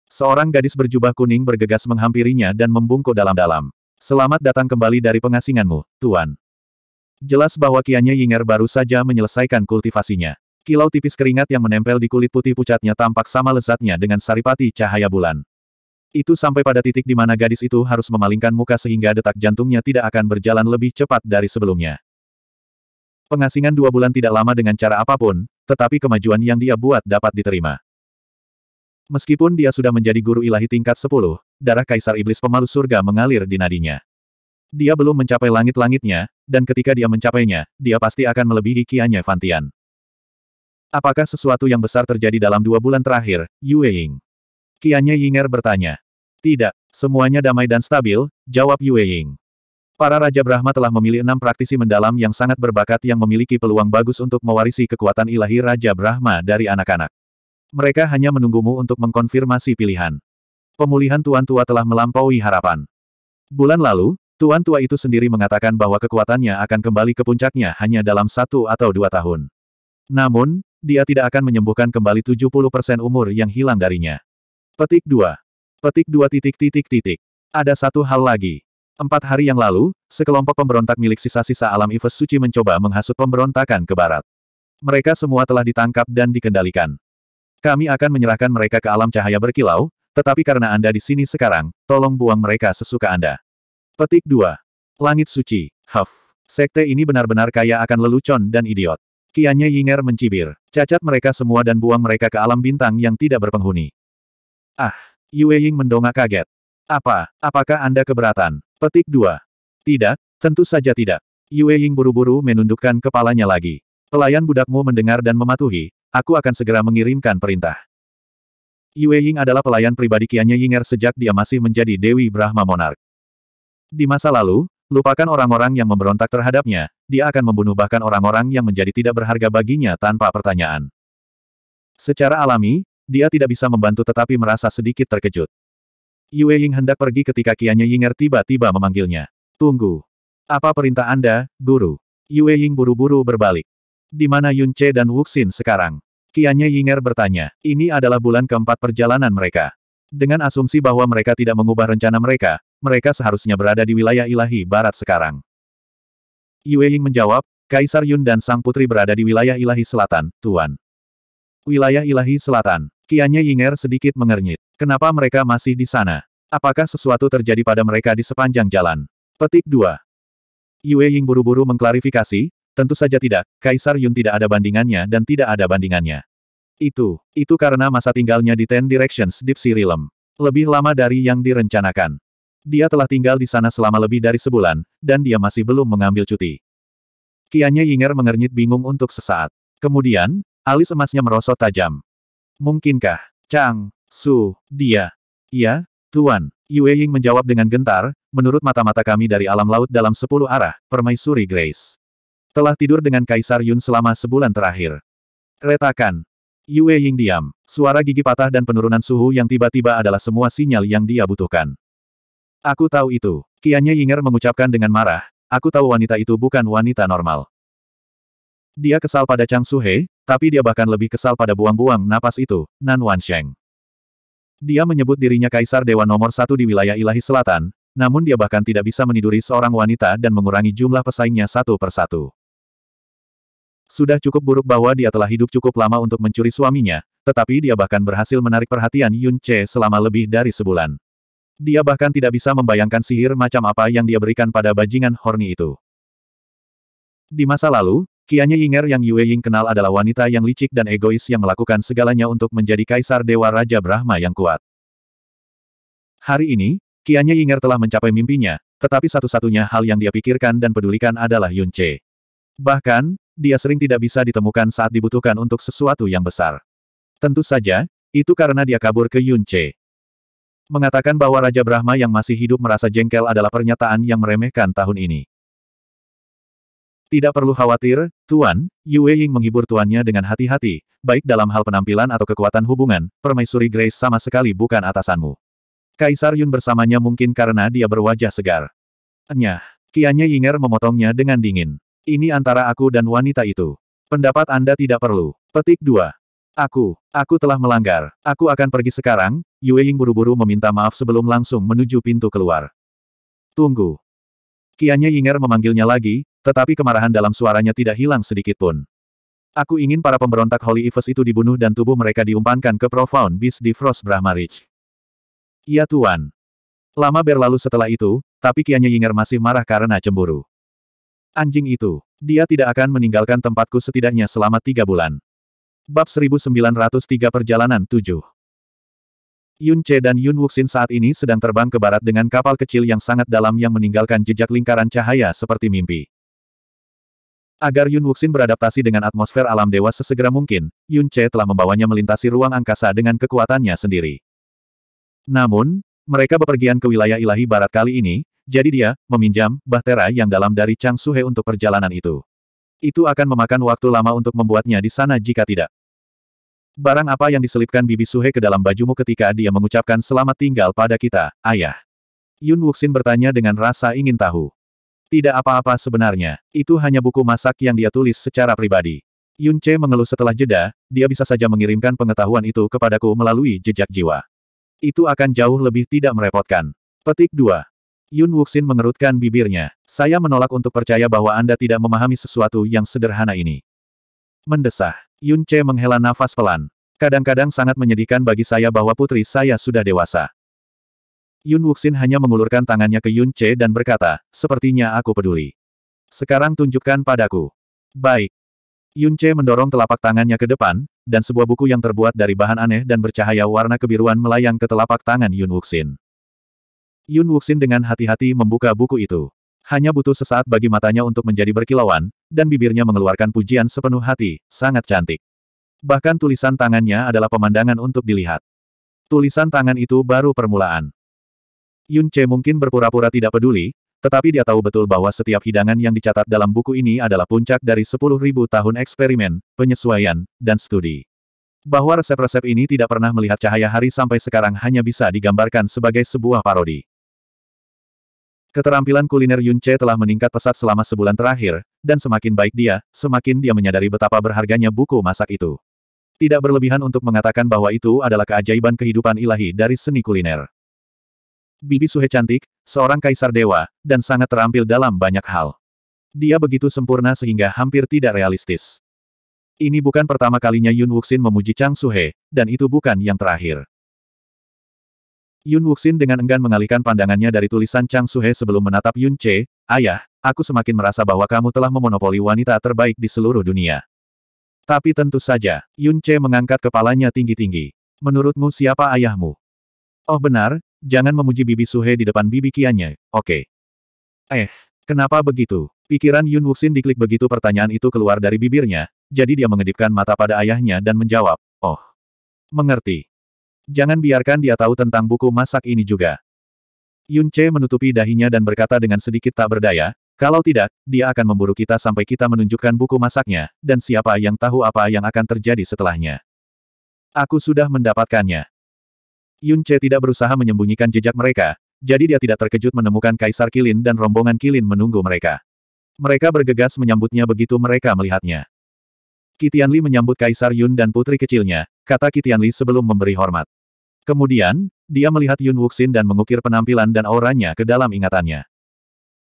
Seorang gadis berjubah kuning bergegas menghampirinya dan membungkuk dalam-dalam. Selamat datang kembali dari pengasinganmu, Tuan. Jelas bahwa Kianya Yinger baru saja menyelesaikan kultivasinya. Kilau tipis keringat yang menempel di kulit putih pucatnya tampak sama lezatnya dengan saripati cahaya bulan. Itu sampai pada titik di mana gadis itu harus memalingkan muka sehingga detak jantungnya tidak akan berjalan lebih cepat dari sebelumnya. Pengasingan dua bulan tidak lama dengan cara apapun, tetapi kemajuan yang dia buat dapat diterima. Meskipun dia sudah menjadi guru ilahi tingkat 10, darah kaisar iblis pemalu surga mengalir di nadinya. Dia belum mencapai langit-langitnya, dan ketika dia mencapainya, dia pasti akan melebihi kianya Fantian. Apakah sesuatu yang besar terjadi dalam dua bulan terakhir, Yue Ying? Kianya Yinger bertanya. Tidak, semuanya damai dan stabil, jawab Yue Ying. Para Raja Brahma telah memilih enam praktisi mendalam yang sangat berbakat yang memiliki peluang bagus untuk mewarisi kekuatan ilahi Raja Brahma dari anak-anak. Mereka hanya menunggumu untuk mengkonfirmasi pilihan. Pemulihan Tuan Tua telah melampaui harapan. Bulan lalu, Tuan Tua itu sendiri mengatakan bahwa kekuatannya akan kembali ke puncaknya hanya dalam satu atau dua tahun. Namun, dia tidak akan menyembuhkan kembali 70% umur yang hilang darinya. Petik 2. Petik 2 titik titik titik. Ada satu hal lagi. Empat hari yang lalu, sekelompok pemberontak milik sisa-sisa alam Ives Suci mencoba menghasut pemberontakan ke barat. Mereka semua telah ditangkap dan dikendalikan. Kami akan menyerahkan mereka ke alam cahaya berkilau, tetapi karena Anda di sini sekarang, tolong buang mereka sesuka Anda. Petik 2. Langit Suci. Huff. Sekte ini benar-benar kaya akan lelucon dan idiot. Kianya Yinger mencibir. Cacat mereka semua dan buang mereka ke alam bintang yang tidak berpenghuni. Ah! Yue Ying mendongak kaget. Apa, apakah Anda keberatan? Petik 2. Tidak, tentu saja tidak. Yue Ying buru-buru menundukkan kepalanya lagi. Pelayan budakmu mendengar dan mematuhi, aku akan segera mengirimkan perintah. Yue Ying adalah pelayan pribadi Qianye Yinger sejak dia masih menjadi Dewi Brahma Monark. Di masa lalu, lupakan orang-orang yang memberontak terhadapnya, dia akan membunuh bahkan orang-orang yang menjadi tidak berharga baginya tanpa pertanyaan. Secara alami, dia tidak bisa membantu tetapi merasa sedikit terkejut. Yue Ying hendak pergi ketika Kianya Yinger tiba-tiba memanggilnya. Tunggu. Apa perintah Anda, Guru? Yue Ying buru-buru berbalik. Di mana Yun Che dan Wuxin sekarang? Kianya Yinger bertanya. Ini adalah bulan keempat perjalanan mereka. Dengan asumsi bahwa mereka tidak mengubah rencana mereka, mereka seharusnya berada di wilayah ilahi barat sekarang. Yue Ying menjawab, Kaisar Yun dan Sang Putri berada di wilayah ilahi selatan, Tuan. Wilayah ilahi selatan. Kianya Yinger sedikit mengernyit. Kenapa mereka masih di sana? Apakah sesuatu terjadi pada mereka di sepanjang jalan? Petik 2. Yue Ying buru-buru mengklarifikasi, tentu saja tidak, Kaisar Yun tidak ada bandingannya dan tidak ada bandingannya. Itu, itu karena masa tinggalnya di Ten Directions Deep Sea Realm. Lebih lama dari yang direncanakan. Dia telah tinggal di sana selama lebih dari sebulan, dan dia masih belum mengambil cuti. Kianya Yinger mengernyit bingung untuk sesaat. Kemudian, alis emasnya merosot tajam. Mungkinkah? Chang, Su, dia. Ya, Tuan. Yue Ying menjawab dengan gentar, menurut mata-mata kami dari alam laut dalam sepuluh arah, permaisuri Grace. Telah tidur dengan Kaisar Yun selama sebulan terakhir. Retakan. Yue Ying diam. Suara gigi patah dan penurunan suhu yang tiba-tiba adalah semua sinyal yang dia butuhkan. Aku tahu itu. Kianya Yinger mengucapkan dengan marah, aku tahu wanita itu bukan wanita normal. Dia kesal pada Chang Suhe, tapi dia bahkan lebih kesal pada buang-buang napas itu, Nan Wan Sheng. Dia menyebut dirinya Kaisar Dewa nomor satu di wilayah ilahi selatan, namun dia bahkan tidak bisa meniduri seorang wanita dan mengurangi jumlah pesaingnya satu persatu. Sudah cukup buruk bahwa dia telah hidup cukup lama untuk mencuri suaminya, tetapi dia bahkan berhasil menarik perhatian Yun Che selama lebih dari sebulan. Dia bahkan tidak bisa membayangkan sihir macam apa yang dia berikan pada bajingan horny itu. Di masa lalu, Kianya Yinger yang Yue Ying kenal adalah wanita yang licik dan egois yang melakukan segalanya untuk menjadi kaisar Dewa Raja Brahma yang kuat. Hari ini, Kianya Yinger telah mencapai mimpinya, tetapi satu-satunya hal yang dia pikirkan dan pedulikan adalah Yun Che. Bahkan, dia sering tidak bisa ditemukan saat dibutuhkan untuk sesuatu yang besar. Tentu saja, itu karena dia kabur ke Yun Che. Mengatakan bahwa Raja Brahma yang masih hidup merasa jengkel adalah pernyataan yang meremehkan tahun ini. Tidak perlu khawatir, Tuan, Yue Ying menghibur tuannya dengan hati-hati, baik dalam hal penampilan atau kekuatan hubungan, permaisuri Grace sama sekali bukan atasanmu. Kaisar Yun bersamanya mungkin karena dia berwajah segar. Enyah. kianya Yinger memotongnya dengan dingin. Ini antara aku dan wanita itu. Pendapat Anda tidak perlu. Petik 2. Aku, aku telah melanggar. Aku akan pergi sekarang, Yue Ying buru-buru meminta maaf sebelum langsung menuju pintu keluar. Tunggu, Kianya Yinger memanggilnya lagi, tetapi kemarahan dalam suaranya tidak hilang sedikit pun. Aku ingin para pemberontak Holy Ives itu dibunuh dan tubuh mereka diumpankan ke Profound Beast di Frost Brahma Ridge. Ya Tuan. Lama berlalu setelah itu, tapi Kianya Yinger masih marah karena cemburu. Anjing itu, dia tidak akan meninggalkan tempatku setidaknya selama tiga bulan. Bab 1903 Perjalanan 7 Yun Che dan Yun Wuxin saat ini sedang terbang ke barat dengan kapal kecil yang sangat dalam yang meninggalkan jejak lingkaran cahaya seperti mimpi. Agar Yun Wuxin beradaptasi dengan atmosfer alam dewa sesegera mungkin, Yun Che telah membawanya melintasi ruang angkasa dengan kekuatannya sendiri. Namun, mereka bepergian ke wilayah ilahi barat kali ini, jadi dia, meminjam, bahtera yang dalam dari Chang Suhe untuk perjalanan itu. Itu akan memakan waktu lama untuk membuatnya di sana jika tidak. Barang apa yang diselipkan Bibi Suhe ke dalam bajumu ketika dia mengucapkan selamat tinggal pada kita, ayah? Yun Wuxin bertanya dengan rasa ingin tahu. Tidak apa-apa sebenarnya, itu hanya buku masak yang dia tulis secara pribadi. Yun Che mengeluh setelah jeda, dia bisa saja mengirimkan pengetahuan itu kepadaku melalui jejak jiwa. Itu akan jauh lebih tidak merepotkan. Petik 2. Yun Wuxin mengerutkan bibirnya. Saya menolak untuk percaya bahwa Anda tidak memahami sesuatu yang sederhana ini. Mendesah. Yun Che menghela nafas pelan. Kadang-kadang sangat menyedihkan bagi saya bahwa putri saya sudah dewasa. Yun Wuxin hanya mengulurkan tangannya ke Yun Che dan berkata, sepertinya aku peduli. Sekarang tunjukkan padaku. Baik. Yun Che mendorong telapak tangannya ke depan, dan sebuah buku yang terbuat dari bahan aneh dan bercahaya warna kebiruan melayang ke telapak tangan Yun Wuxin. Yun Wuxin dengan hati-hati membuka buku itu. Hanya butuh sesaat bagi matanya untuk menjadi berkilauan, dan bibirnya mengeluarkan pujian sepenuh hati, sangat cantik. Bahkan tulisan tangannya adalah pemandangan untuk dilihat. Tulisan tangan itu baru permulaan. Yun Che mungkin berpura-pura tidak peduli, tetapi dia tahu betul bahwa setiap hidangan yang dicatat dalam buku ini adalah puncak dari 10.000 tahun eksperimen, penyesuaian, dan studi. Bahwa resep-resep ini tidak pernah melihat cahaya hari sampai sekarang hanya bisa digambarkan sebagai sebuah parodi. Keterampilan kuliner Yun Che telah meningkat pesat selama sebulan terakhir, dan semakin baik dia, semakin dia menyadari betapa berharganya buku masak itu. Tidak berlebihan untuk mengatakan bahwa itu adalah keajaiban kehidupan ilahi dari seni kuliner. Bibi Suhe cantik, seorang kaisar dewa, dan sangat terampil dalam banyak hal. Dia begitu sempurna sehingga hampir tidak realistis. Ini bukan pertama kalinya Yun Wuxin memuji Chang Suhe, dan itu bukan yang terakhir. Yun Wuxin dengan enggan mengalihkan pandangannya dari tulisan Chang Suhe sebelum menatap Yun Che, Ayah, aku semakin merasa bahwa kamu telah memonopoli wanita terbaik di seluruh dunia. Tapi tentu saja, Yun Che mengangkat kepalanya tinggi-tinggi. Menurutmu siapa ayahmu? Oh benar, Jangan memuji bibi Suhe di depan bibi Kiannya, oke. Okay. Eh, kenapa begitu? Pikiran Yun Wuxin diklik begitu pertanyaan itu keluar dari bibirnya, jadi dia mengedipkan mata pada ayahnya dan menjawab, oh. Mengerti. Jangan biarkan dia tahu tentang buku masak ini juga. Yun Che menutupi dahinya dan berkata dengan sedikit tak berdaya, kalau tidak, dia akan memburu kita sampai kita menunjukkan buku masaknya, dan siapa yang tahu apa yang akan terjadi setelahnya. Aku sudah mendapatkannya. Yun Che tidak berusaha menyembunyikan jejak mereka, jadi dia tidak terkejut menemukan Kaisar Kilin dan rombongan Kilin menunggu mereka. Mereka bergegas menyambutnya begitu mereka melihatnya. Li menyambut Kaisar Yun dan putri kecilnya, kata Li sebelum memberi hormat. Kemudian, dia melihat Yun Wuxin dan mengukir penampilan dan auranya ke dalam ingatannya.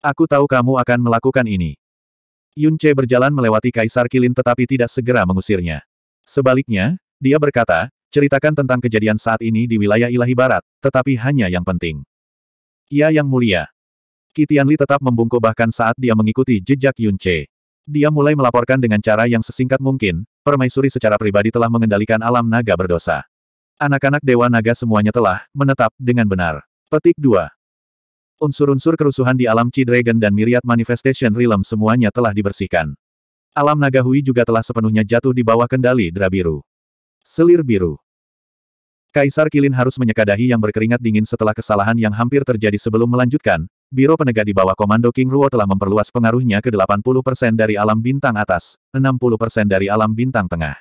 Aku tahu kamu akan melakukan ini. Yun Che berjalan melewati Kaisar Kilin tetapi tidak segera mengusirnya. Sebaliknya, dia berkata, Ceritakan tentang kejadian saat ini di wilayah ilahi barat, tetapi hanya yang penting. Ia yang mulia. Kitianli tetap membungkuk bahkan saat dia mengikuti jejak Yun Dia mulai melaporkan dengan cara yang sesingkat mungkin, permaisuri secara pribadi telah mengendalikan alam naga berdosa. Anak-anak Dewa Naga semuanya telah menetap dengan benar. Petik 2. Unsur-unsur kerusuhan di alam Chi Dragon dan Myriad Manifestation Realm semuanya telah dibersihkan. Alam naga Hui juga telah sepenuhnya jatuh di bawah kendali Drabiru. Biru. Selir biru. Kaisar Kilin harus menyekadahi yang berkeringat dingin setelah kesalahan yang hampir terjadi sebelum melanjutkan, Biro Penegak di bawah komando King Ruo telah memperluas pengaruhnya ke 80% dari alam bintang atas, 60% dari alam bintang tengah.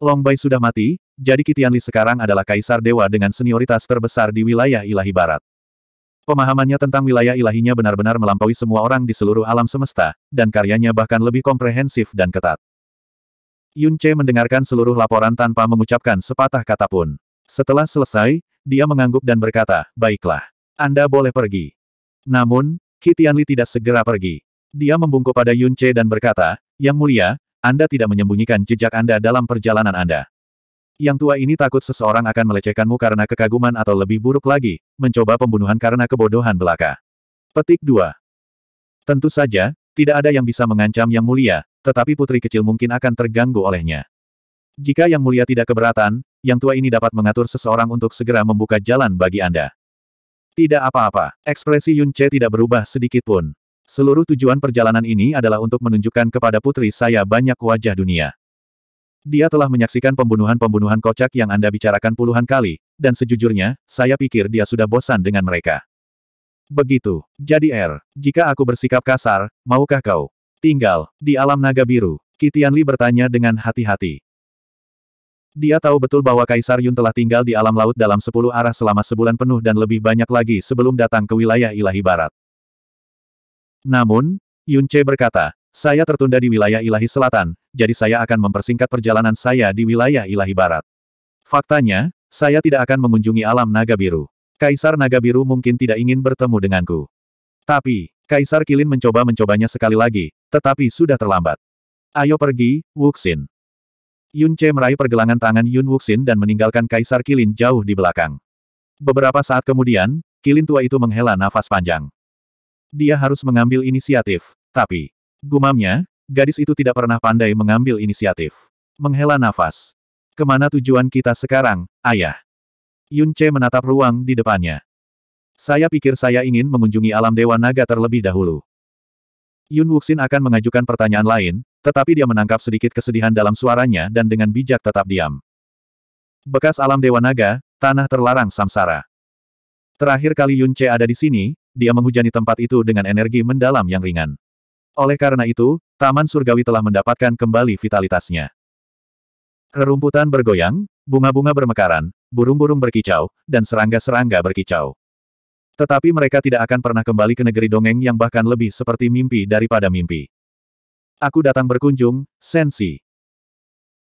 Longbai sudah mati, jadi Kitianli sekarang adalah kaisar dewa dengan senioritas terbesar di wilayah ilahi barat. Pemahamannya tentang wilayah ilahinya benar-benar melampaui semua orang di seluruh alam semesta, dan karyanya bahkan lebih komprehensif dan ketat. Yun Che mendengarkan seluruh laporan tanpa mengucapkan sepatah kata pun. Setelah selesai, dia mengangguk dan berkata, baiklah, Anda boleh pergi. Namun, Kitianli tidak segera pergi. Dia membungkuk pada Yun Che dan berkata, Yang mulia, Anda tidak menyembunyikan jejak Anda dalam perjalanan Anda. Yang tua ini takut seseorang akan melecehkanmu karena kekaguman atau lebih buruk lagi, mencoba pembunuhan karena kebodohan belaka. Petik 2. Tentu saja, tidak ada yang bisa mengancam Yang Mulia, tetapi putri kecil mungkin akan terganggu olehnya. Jika Yang Mulia tidak keberatan, Yang Tua ini dapat mengatur seseorang untuk segera membuka jalan bagi Anda. Tidak apa-apa, ekspresi Yun Che tidak berubah sedikit pun. Seluruh tujuan perjalanan ini adalah untuk menunjukkan kepada putri saya banyak wajah dunia. Dia telah menyaksikan pembunuhan-pembunuhan kocak yang Anda bicarakan puluhan kali, dan sejujurnya, saya pikir dia sudah bosan dengan mereka. Begitu. Jadi R, er, jika aku bersikap kasar, maukah kau? Tinggal, di alam naga biru, Li bertanya dengan hati-hati. Dia tahu betul bahwa Kaisar Yun telah tinggal di alam laut dalam sepuluh arah selama sebulan penuh dan lebih banyak lagi sebelum datang ke wilayah ilahi barat. Namun, Yun Che berkata, saya tertunda di wilayah ilahi selatan, jadi saya akan mempersingkat perjalanan saya di wilayah ilahi barat. Faktanya, saya tidak akan mengunjungi alam naga biru. Kaisar naga biru mungkin tidak ingin bertemu denganku. Tapi, Kaisar Kilin mencoba mencobanya sekali lagi, tetapi sudah terlambat. Ayo pergi, Wuxin. Yun Che meraih pergelangan tangan Yun Wuxin dan meninggalkan Kaisar Kilin jauh di belakang. Beberapa saat kemudian, Kilin tua itu menghela nafas panjang. Dia harus mengambil inisiatif, tapi, gumamnya, gadis itu tidak pernah pandai mengambil inisiatif. Menghela nafas. Kemana tujuan kita sekarang, ayah? Yun Che menatap ruang di depannya. Saya pikir saya ingin mengunjungi alam Dewa Naga terlebih dahulu. Yun Wuxin akan mengajukan pertanyaan lain, tetapi dia menangkap sedikit kesedihan dalam suaranya dan dengan bijak tetap diam. Bekas alam Dewa Naga, Tanah Terlarang Samsara. Terakhir kali Yun Che ada di sini, dia menghujani tempat itu dengan energi mendalam yang ringan. Oleh karena itu, Taman Surgawi telah mendapatkan kembali vitalitasnya. Rerumputan bergoyang, bunga-bunga bermekaran, burung-burung berkicau, dan serangga-serangga berkicau. Tetapi mereka tidak akan pernah kembali ke negeri dongeng yang bahkan lebih seperti mimpi daripada mimpi. Aku datang berkunjung, Sensi.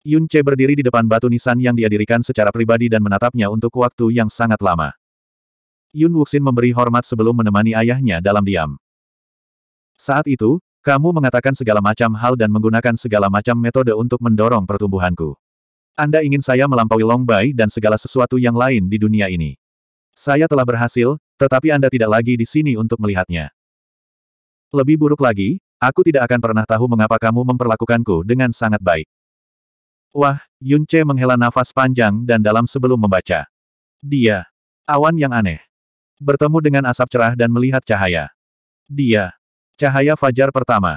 Yun Che berdiri di depan batu nisan yang diadirikan secara pribadi dan menatapnya untuk waktu yang sangat lama. Yun Wuxin memberi hormat sebelum menemani ayahnya dalam diam. Saat itu, kamu mengatakan segala macam hal dan menggunakan segala macam metode untuk mendorong pertumbuhanku. Anda ingin saya melampaui Long Bai dan segala sesuatu yang lain di dunia ini. Saya telah berhasil, tetapi Anda tidak lagi di sini untuk melihatnya. Lebih buruk lagi, aku tidak akan pernah tahu mengapa kamu memperlakukanku dengan sangat baik. Wah, Yun Che menghela nafas panjang dan dalam sebelum membaca. Dia. Awan yang aneh. Bertemu dengan asap cerah dan melihat cahaya. Dia. Cahaya fajar pertama.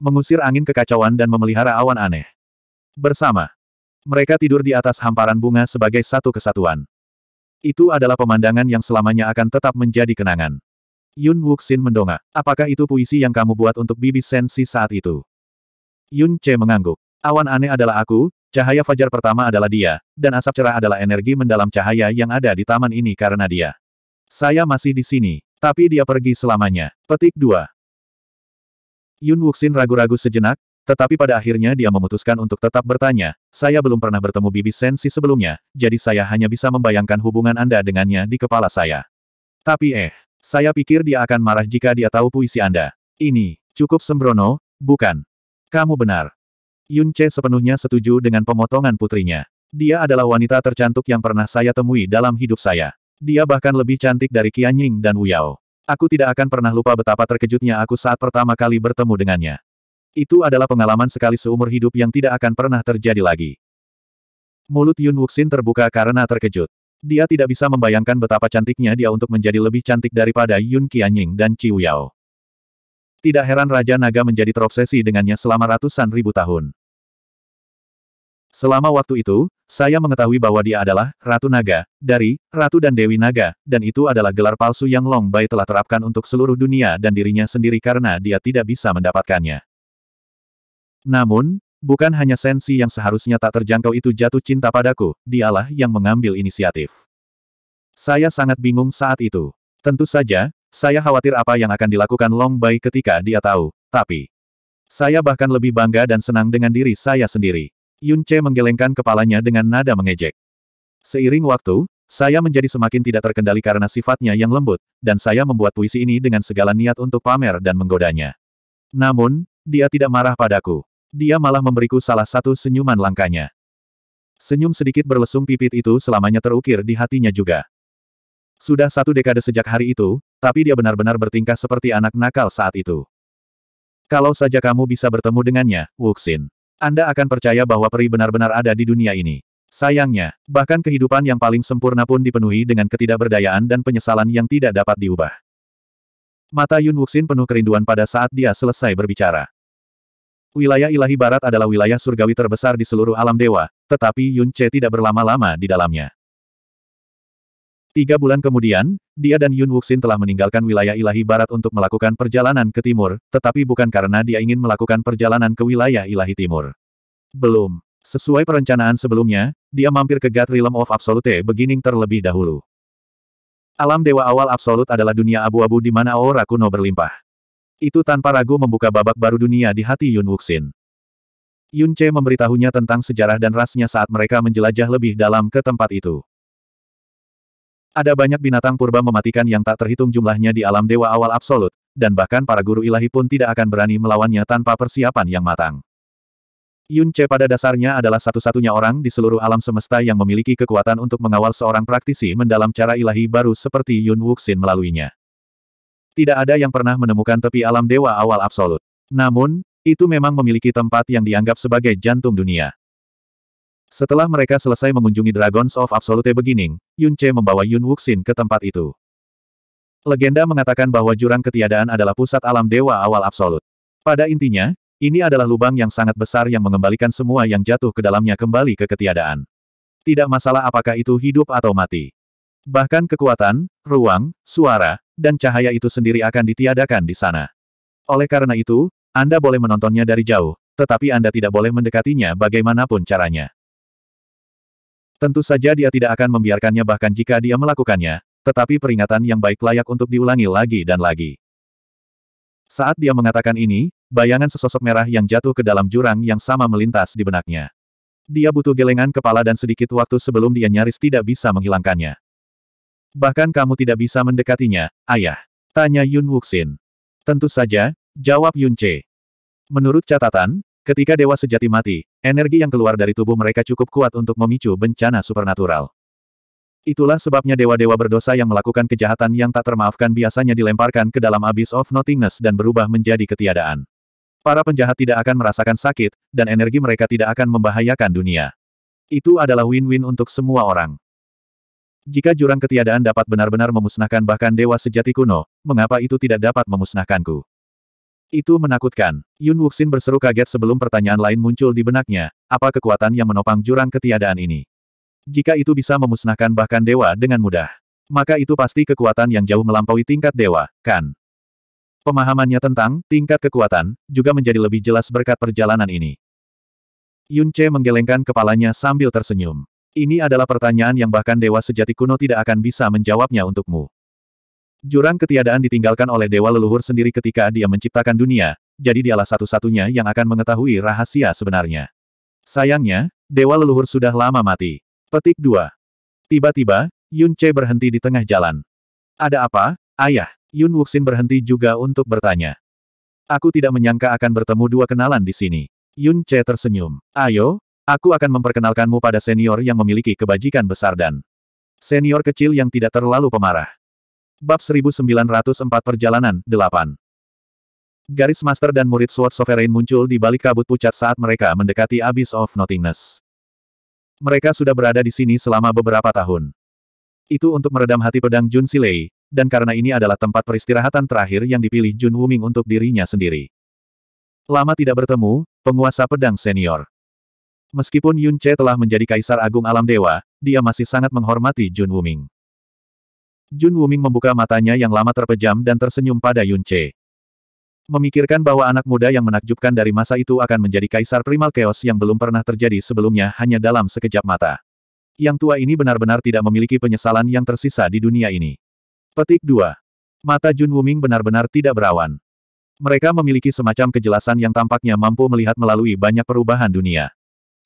Mengusir angin kekacauan dan memelihara awan aneh. Bersama. Mereka tidur di atas hamparan bunga sebagai satu kesatuan. Itu adalah pemandangan yang selamanya akan tetap menjadi kenangan. Yun Wuxin mendongak. Apakah itu puisi yang kamu buat untuk Bibi Sensi saat itu? Yun Che mengangguk. Awan aneh adalah aku, cahaya fajar pertama adalah dia, dan asap cerah adalah energi mendalam cahaya yang ada di taman ini karena dia. Saya masih di sini, tapi dia pergi selamanya. Petik 2. Yun Wuxin ragu-ragu sejenak, tetapi pada akhirnya dia memutuskan untuk tetap bertanya, saya belum pernah bertemu Bibi Sensi sebelumnya, jadi saya hanya bisa membayangkan hubungan Anda dengannya di kepala saya. Tapi eh, saya pikir dia akan marah jika dia tahu puisi Anda. Ini, cukup sembrono, bukan? Kamu benar. Yun Che sepenuhnya setuju dengan pemotongan putrinya. Dia adalah wanita tercantik yang pernah saya temui dalam hidup saya. Dia bahkan lebih cantik dari Qian Ying dan Wu Yao. Aku tidak akan pernah lupa betapa terkejutnya aku saat pertama kali bertemu dengannya. Itu adalah pengalaman sekali seumur hidup yang tidak akan pernah terjadi lagi. Mulut Yun Wuxin terbuka karena terkejut. Dia tidak bisa membayangkan betapa cantiknya dia untuk menjadi lebih cantik daripada Yun Qianying dan Qiu Yao. Tidak heran Raja Naga menjadi terobsesi dengannya selama ratusan ribu tahun. Selama waktu itu, saya mengetahui bahwa dia adalah Ratu Naga, dari Ratu dan Dewi Naga, dan itu adalah gelar palsu yang Long Bai telah terapkan untuk seluruh dunia dan dirinya sendiri karena dia tidak bisa mendapatkannya. Namun, bukan hanya sensi yang seharusnya tak terjangkau itu jatuh cinta padaku, dialah yang mengambil inisiatif. Saya sangat bingung saat itu. Tentu saja, saya khawatir apa yang akan dilakukan Long Bai ketika dia tahu, tapi... Saya bahkan lebih bangga dan senang dengan diri saya sendiri. Yun Che menggelengkan kepalanya dengan nada mengejek. Seiring waktu, saya menjadi semakin tidak terkendali karena sifatnya yang lembut, dan saya membuat puisi ini dengan segala niat untuk pamer dan menggodanya. Namun, dia tidak marah padaku. Dia malah memberiku salah satu senyuman langkanya. Senyum sedikit berlesung pipit itu selamanya terukir di hatinya juga. Sudah satu dekade sejak hari itu, tapi dia benar-benar bertingkah seperti anak nakal saat itu. Kalau saja kamu bisa bertemu dengannya, Wuxin. Anda akan percaya bahwa peri benar-benar ada di dunia ini. Sayangnya, bahkan kehidupan yang paling sempurna pun dipenuhi dengan ketidakberdayaan dan penyesalan yang tidak dapat diubah. Mata Yun Wuxin penuh kerinduan pada saat dia selesai berbicara. Wilayah ilahi barat adalah wilayah surgawi terbesar di seluruh alam dewa, tetapi Yun Che tidak berlama-lama di dalamnya. Tiga bulan kemudian, dia dan Yun Wuxin telah meninggalkan wilayah ilahi barat untuk melakukan perjalanan ke timur, tetapi bukan karena dia ingin melakukan perjalanan ke wilayah ilahi timur. Belum. Sesuai perencanaan sebelumnya, dia mampir ke God Realm of Absolute Beginning terlebih dahulu. Alam Dewa Awal Absolut adalah dunia abu-abu di mana aura kuno berlimpah. Itu tanpa ragu membuka babak baru dunia di hati Yun Wuxin. Yun Che memberitahunya tentang sejarah dan rasnya saat mereka menjelajah lebih dalam ke tempat itu. Ada banyak binatang purba mematikan yang tak terhitung jumlahnya di alam dewa awal absolut, dan bahkan para guru ilahi pun tidak akan berani melawannya tanpa persiapan yang matang. Yun Che pada dasarnya adalah satu-satunya orang di seluruh alam semesta yang memiliki kekuatan untuk mengawal seorang praktisi mendalam cara ilahi baru seperti Yun Wuxin melaluinya. Tidak ada yang pernah menemukan tepi alam dewa awal absolut. Namun, itu memang memiliki tempat yang dianggap sebagai jantung dunia. Setelah mereka selesai mengunjungi Dragons of Absolute Beginning, Yun Che membawa Yun Wuxin ke tempat itu. Legenda mengatakan bahwa jurang ketiadaan adalah pusat alam dewa awal absolut. Pada intinya, ini adalah lubang yang sangat besar yang mengembalikan semua yang jatuh ke dalamnya kembali ke ketiadaan. Tidak masalah apakah itu hidup atau mati. Bahkan kekuatan, ruang, suara, dan cahaya itu sendiri akan ditiadakan di sana. Oleh karena itu, Anda boleh menontonnya dari jauh, tetapi Anda tidak boleh mendekatinya bagaimanapun caranya. Tentu saja dia tidak akan membiarkannya bahkan jika dia melakukannya, tetapi peringatan yang baik layak untuk diulangi lagi dan lagi. Saat dia mengatakan ini, bayangan sesosok merah yang jatuh ke dalam jurang yang sama melintas di benaknya. Dia butuh gelengan kepala dan sedikit waktu sebelum dia nyaris tidak bisa menghilangkannya. Bahkan kamu tidak bisa mendekatinya, ayah. Tanya Yun Wuxin. Tentu saja, jawab Yun Che. Menurut catatan, ketika dewa sejati mati, energi yang keluar dari tubuh mereka cukup kuat untuk memicu bencana supernatural. Itulah sebabnya dewa-dewa berdosa yang melakukan kejahatan yang tak termaafkan biasanya dilemparkan ke dalam abyss of nothingness dan berubah menjadi ketiadaan. Para penjahat tidak akan merasakan sakit, dan energi mereka tidak akan membahayakan dunia. Itu adalah win-win untuk semua orang. Jika jurang ketiadaan dapat benar-benar memusnahkan bahkan dewa sejati kuno, mengapa itu tidak dapat memusnahkanku? Itu menakutkan. Yun Wuxin berseru kaget sebelum pertanyaan lain muncul di benaknya, apa kekuatan yang menopang jurang ketiadaan ini? Jika itu bisa memusnahkan bahkan dewa dengan mudah, maka itu pasti kekuatan yang jauh melampaui tingkat dewa, kan? Pemahamannya tentang tingkat kekuatan juga menjadi lebih jelas berkat perjalanan ini. Yun Che menggelengkan kepalanya sambil tersenyum. Ini adalah pertanyaan yang bahkan dewa sejati kuno tidak akan bisa menjawabnya untukmu. Jurang ketiadaan ditinggalkan oleh dewa leluhur sendiri ketika dia menciptakan dunia, jadi dialah satu-satunya yang akan mengetahui rahasia sebenarnya. Sayangnya, dewa leluhur sudah lama mati. Petik 2. Tiba-tiba, Yun Che berhenti di tengah jalan. Ada apa, ayah? Yun Wuxin berhenti juga untuk bertanya. Aku tidak menyangka akan bertemu dua kenalan di sini. Yun Che tersenyum. Ayo, Aku akan memperkenalkanmu pada senior yang memiliki kebajikan besar dan senior kecil yang tidak terlalu pemarah. Bab 1904 Perjalanan, 8 Garis Master dan murid Sword Sovereign muncul di balik kabut pucat saat mereka mendekati Abyss of Nothingness. Mereka sudah berada di sini selama beberapa tahun. Itu untuk meredam hati pedang Jun Silei, dan karena ini adalah tempat peristirahatan terakhir yang dipilih Jun Wuming untuk dirinya sendiri. Lama tidak bertemu, penguasa pedang senior. Meskipun Yun Che telah menjadi Kaisar Agung Alam Dewa, dia masih sangat menghormati Jun Wuming. Jun Wuming membuka matanya yang lama terpejam dan tersenyum pada Yun Che. Memikirkan bahwa anak muda yang menakjubkan dari masa itu akan menjadi kaisar primal chaos yang belum pernah terjadi sebelumnya hanya dalam sekejap mata. Yang tua ini benar-benar tidak memiliki penyesalan yang tersisa di dunia ini. Petik 2. Mata Jun Wuming benar-benar tidak berawan. Mereka memiliki semacam kejelasan yang tampaknya mampu melihat melalui banyak perubahan dunia.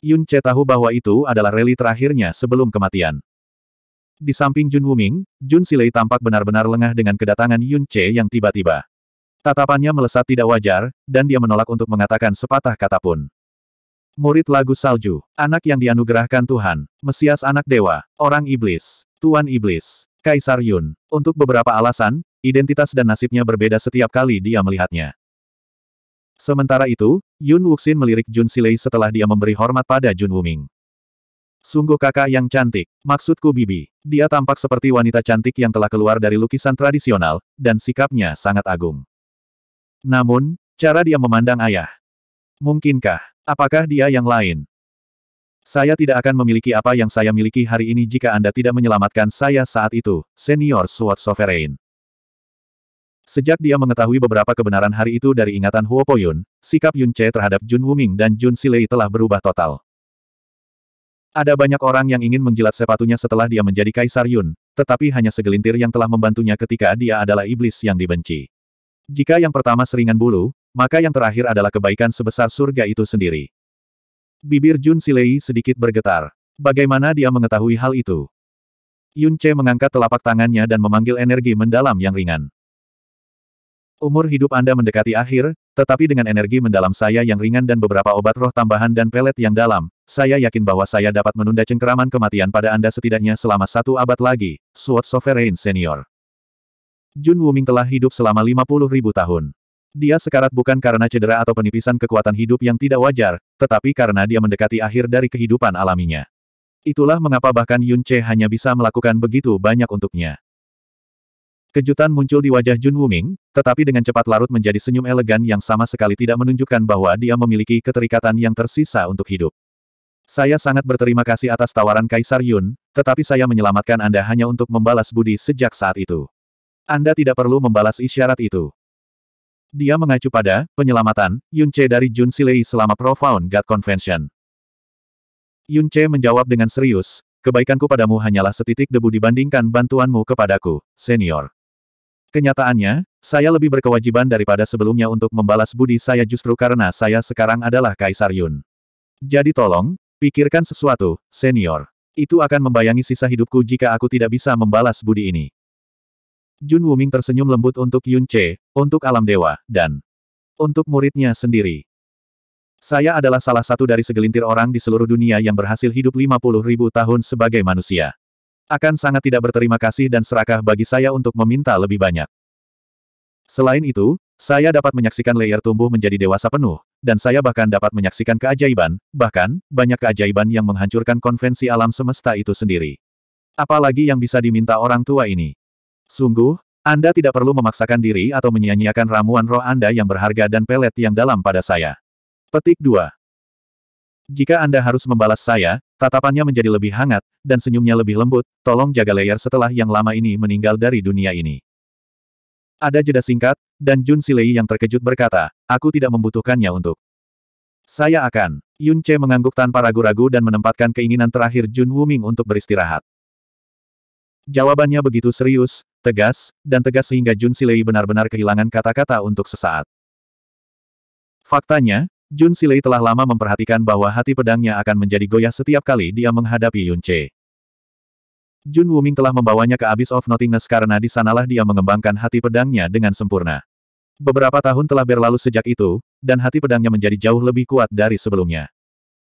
Yun Che tahu bahwa itu adalah rally terakhirnya sebelum kematian. Di samping Jun Wuming, Jun Silei tampak benar-benar lengah dengan kedatangan Yun Che yang tiba-tiba. Tatapannya melesat tidak wajar, dan dia menolak untuk mengatakan sepatah kata pun. Murid lagu salju, anak yang dianugerahkan Tuhan, Mesias anak dewa, orang iblis, Tuan iblis, Kaisar Yun. Untuk beberapa alasan, identitas dan nasibnya berbeda setiap kali dia melihatnya. Sementara itu, Yun Wuxin melirik Jun Silei setelah dia memberi hormat pada Jun Wuming. Sungguh kakak yang cantik, maksudku Bibi. Dia tampak seperti wanita cantik yang telah keluar dari lukisan tradisional, dan sikapnya sangat agung. Namun, cara dia memandang ayah. Mungkinkah, apakah dia yang lain? Saya tidak akan memiliki apa yang saya miliki hari ini jika Anda tidak menyelamatkan saya saat itu, Senior Sword Sovereign. Sejak dia mengetahui beberapa kebenaran hari itu dari ingatan Huo Poyun, sikap Yun Che terhadap Jun Wuming dan Jun Silei telah berubah total. Ada banyak orang yang ingin menjilat sepatunya setelah dia menjadi Kaisar Yun, tetapi hanya segelintir yang telah membantunya ketika dia adalah iblis yang dibenci. Jika yang pertama seringan bulu, maka yang terakhir adalah kebaikan sebesar surga itu sendiri. Bibir Jun Silei sedikit bergetar. Bagaimana dia mengetahui hal itu? Yun Che mengangkat telapak tangannya dan memanggil energi mendalam yang ringan. Umur hidup Anda mendekati akhir, tetapi dengan energi mendalam saya yang ringan dan beberapa obat roh tambahan dan pelet yang dalam, saya yakin bahwa saya dapat menunda cengkeraman kematian pada Anda setidaknya selama satu abad lagi, Sword Sovereign Senior. Jun Wuming telah hidup selama 50 ribu tahun. Dia sekarat bukan karena cedera atau penipisan kekuatan hidup yang tidak wajar, tetapi karena dia mendekati akhir dari kehidupan alaminya. Itulah mengapa bahkan Yun Che hanya bisa melakukan begitu banyak untuknya. Kejutan muncul di wajah Jun Wuming, tetapi dengan cepat larut menjadi senyum elegan yang sama sekali tidak menunjukkan bahwa dia memiliki keterikatan yang tersisa untuk hidup. Saya sangat berterima kasih atas tawaran Kaisar Yun, tetapi saya menyelamatkan Anda hanya untuk membalas budi sejak saat itu. Anda tidak perlu membalas isyarat itu. Dia mengacu pada penyelamatan Yun Che dari Jun Silei selama Profound God Convention. Yun Che menjawab dengan serius, kebaikanku padamu hanyalah setitik debu dibandingkan bantuanmu kepadaku, senior. Kenyataannya, saya lebih berkewajiban daripada sebelumnya untuk membalas budi saya justru karena saya sekarang adalah Kaisar Yun. Jadi tolong, pikirkan sesuatu, senior. Itu akan membayangi sisa hidupku jika aku tidak bisa membalas budi ini. Jun Wuming tersenyum lembut untuk Yun Che, untuk alam dewa, dan untuk muridnya sendiri. Saya adalah salah satu dari segelintir orang di seluruh dunia yang berhasil hidup 50.000 tahun sebagai manusia. Akan sangat tidak berterima kasih dan serakah bagi saya untuk meminta lebih banyak. Selain itu, saya dapat menyaksikan layer tumbuh menjadi dewasa penuh, dan saya bahkan dapat menyaksikan keajaiban, bahkan, banyak keajaiban yang menghancurkan konvensi alam semesta itu sendiri. Apalagi yang bisa diminta orang tua ini. Sungguh, Anda tidak perlu memaksakan diri atau menyia-nyiakan ramuan roh Anda yang berharga dan pelet yang dalam pada saya. Petik 2. Jika Anda harus membalas saya, tatapannya menjadi lebih hangat, dan senyumnya lebih lembut, tolong jaga layer setelah yang lama ini meninggal dari dunia ini. Ada jeda singkat, dan Jun Silei yang terkejut berkata, aku tidak membutuhkannya untuk. Saya akan. Yun Che mengangguk tanpa ragu-ragu dan menempatkan keinginan terakhir Jun Wuming untuk beristirahat. Jawabannya begitu serius, tegas, dan tegas sehingga Jun Silei benar-benar kehilangan kata-kata untuk sesaat. Faktanya, Jun Silei telah lama memperhatikan bahwa hati pedangnya akan menjadi goyah setiap kali dia menghadapi Yun Che. Jun Wuming telah membawanya ke Abyss of Nothingness karena di sanalah dia mengembangkan hati pedangnya dengan sempurna. Beberapa tahun telah berlalu sejak itu, dan hati pedangnya menjadi jauh lebih kuat dari sebelumnya.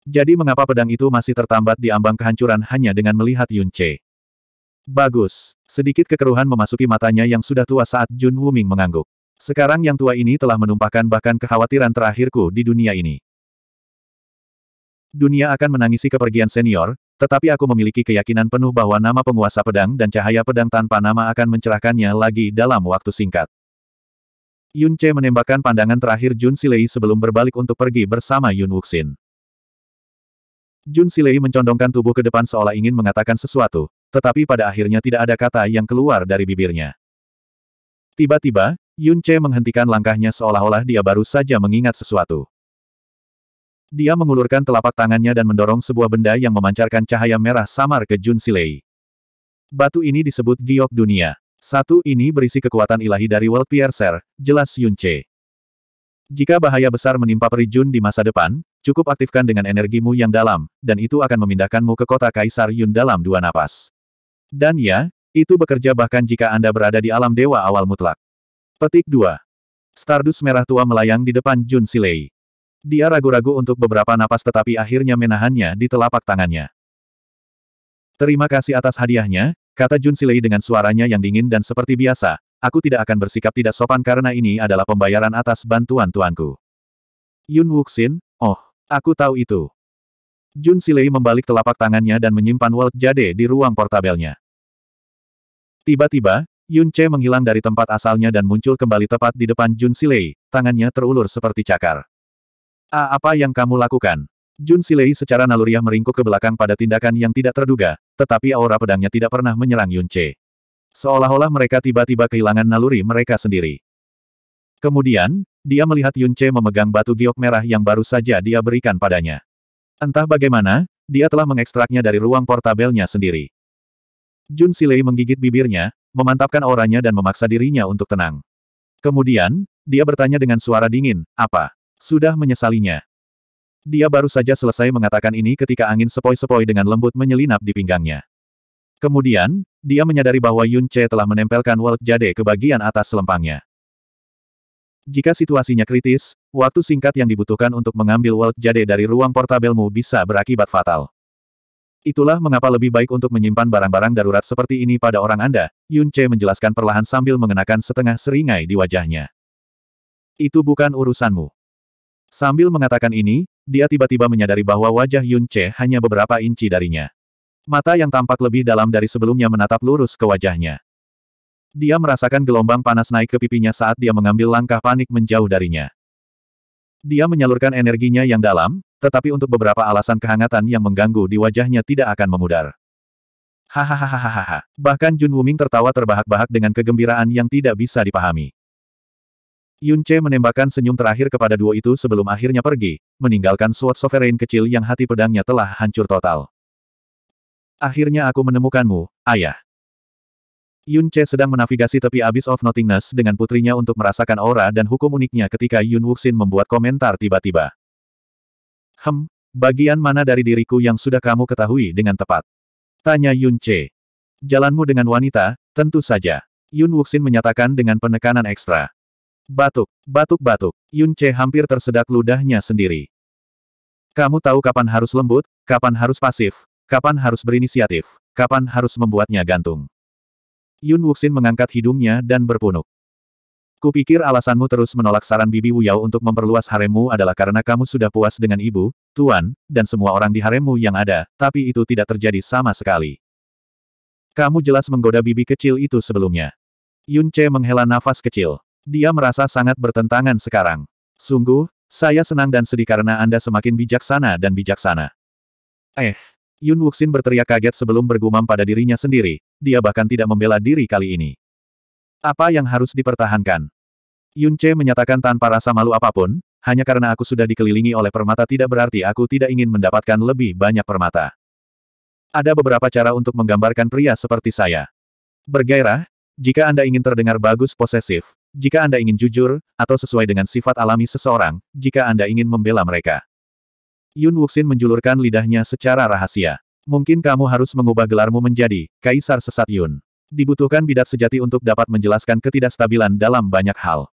Jadi mengapa pedang itu masih tertambat di ambang kehancuran hanya dengan melihat Yun Che? Bagus. Sedikit kekeruhan memasuki matanya yang sudah tua saat Jun Wuming mengangguk. Sekarang yang tua ini telah menumpahkan bahkan kekhawatiran terakhirku di dunia ini. Dunia akan menangisi kepergian senior, tetapi aku memiliki keyakinan penuh bahwa nama penguasa pedang dan cahaya pedang tanpa nama akan mencerahkannya lagi dalam waktu singkat. Yun Che menembakkan pandangan terakhir Jun Silei sebelum berbalik untuk pergi bersama Yun Wuxin. Jun Silei mencondongkan tubuh ke depan seolah ingin mengatakan sesuatu, tetapi pada akhirnya tidak ada kata yang keluar dari bibirnya. Tiba-tiba, Yun Che menghentikan langkahnya seolah-olah dia baru saja mengingat sesuatu. Dia mengulurkan telapak tangannya dan mendorong sebuah benda yang memancarkan cahaya merah samar ke Jun Silei. Batu ini disebut giok dunia. Satu ini berisi kekuatan ilahi dari World Piercer, jelas Yun Che. Jika bahaya besar menimpa peri Jun di masa depan, cukup aktifkan dengan energimu yang dalam, dan itu akan memindahkanmu ke kota Kaisar Yun dalam dua napas. Dan ya, itu bekerja bahkan jika Anda berada di alam dewa awal mutlak. Petik 2. Stardust merah tua melayang di depan Jun Silei. Dia ragu-ragu untuk beberapa napas tetapi akhirnya menahannya di telapak tangannya. Terima kasih atas hadiahnya, kata Jun Silei dengan suaranya yang dingin dan seperti biasa, aku tidak akan bersikap tidak sopan karena ini adalah pembayaran atas bantuan tuanku. Yun Wuxin, oh, aku tahu itu. Jun Silei membalik telapak tangannya dan menyimpan Walt Jade di ruang portabelnya. Tiba-tiba, Yun Che menghilang dari tempat asalnya dan muncul kembali tepat di depan Jun Silei, tangannya terulur seperti cakar. A ah, apa yang kamu lakukan? Jun Silei secara naluriah meringkuk ke belakang pada tindakan yang tidak terduga, tetapi aura pedangnya tidak pernah menyerang Yun Che. Seolah-olah mereka tiba-tiba kehilangan naluri mereka sendiri. Kemudian, dia melihat Yun Che memegang batu giok merah yang baru saja dia berikan padanya. Entah bagaimana, dia telah mengekstraknya dari ruang portabelnya sendiri. Jun Silei menggigit bibirnya, memantapkan auranya dan memaksa dirinya untuk tenang. Kemudian, dia bertanya dengan suara dingin, apa? Sudah menyesalinya. Dia baru saja selesai mengatakan ini ketika angin sepoi-sepoi dengan lembut menyelinap di pinggangnya. Kemudian, dia menyadari bahwa Yun Che telah menempelkan Walt Jade ke bagian atas selempangnya. Jika situasinya kritis, waktu singkat yang dibutuhkan untuk mengambil Walt Jade dari ruang portabelmu bisa berakibat fatal. Itulah mengapa lebih baik untuk menyimpan barang-barang darurat seperti ini pada orang Anda, Yun Che menjelaskan perlahan sambil mengenakan setengah seringai di wajahnya. Itu bukan urusanmu. Sambil mengatakan ini, dia tiba-tiba menyadari bahwa wajah Yun Che hanya beberapa inci darinya. Mata yang tampak lebih dalam dari sebelumnya menatap lurus ke wajahnya. Dia merasakan gelombang panas naik ke pipinya saat dia mengambil langkah panik menjauh darinya. Dia menyalurkan energinya yang dalam, tetapi untuk beberapa alasan kehangatan yang mengganggu di wajahnya tidak akan memudar. Hahaha. Bahkan Jun Wuming tertawa terbahak-bahak dengan kegembiraan yang tidak bisa dipahami. Yun Che menembakkan senyum terakhir kepada duo itu sebelum akhirnya pergi, meninggalkan Sword Sovereign kecil yang hati pedangnya telah hancur total. Akhirnya aku menemukanmu, ayah. Yun Che sedang menavigasi tepi Abyss of Nothingness dengan putrinya untuk merasakan aura dan hukum uniknya ketika Yun Wuxin membuat komentar tiba-tiba. Hem, bagian mana dari diriku yang sudah kamu ketahui dengan tepat? Tanya Yun Che. Jalanmu dengan wanita, tentu saja. Yun Wuxin menyatakan dengan penekanan ekstra. Batuk, batuk-batuk, Yun Che hampir tersedak ludahnya sendiri. Kamu tahu kapan harus lembut, kapan harus pasif, kapan harus berinisiatif, kapan harus membuatnya gantung. Yun Wuxin mengangkat hidungnya dan berpunuk. Kupikir alasanmu terus menolak saran Bibi Wuyao untuk memperluas haremmu adalah karena kamu sudah puas dengan ibu, tuan, dan semua orang di haremmu yang ada, tapi itu tidak terjadi sama sekali. Kamu jelas menggoda bibi kecil itu sebelumnya. Yun Che menghela nafas kecil. Dia merasa sangat bertentangan sekarang. Sungguh, saya senang dan sedih karena Anda semakin bijaksana dan bijaksana. Eh, Yun Wuxin berteriak kaget sebelum bergumam pada dirinya sendiri, dia bahkan tidak membela diri kali ini. Apa yang harus dipertahankan? Yun Che menyatakan tanpa rasa malu apapun, hanya karena aku sudah dikelilingi oleh permata tidak berarti aku tidak ingin mendapatkan lebih banyak permata. Ada beberapa cara untuk menggambarkan pria seperti saya. Bergairah, jika Anda ingin terdengar bagus posesif, jika Anda ingin jujur, atau sesuai dengan sifat alami seseorang, jika Anda ingin membela mereka. Yun Wuxin menjulurkan lidahnya secara rahasia. Mungkin kamu harus mengubah gelarmu menjadi Kaisar Sesat Yun. Dibutuhkan bidat sejati untuk dapat menjelaskan ketidakstabilan dalam banyak hal.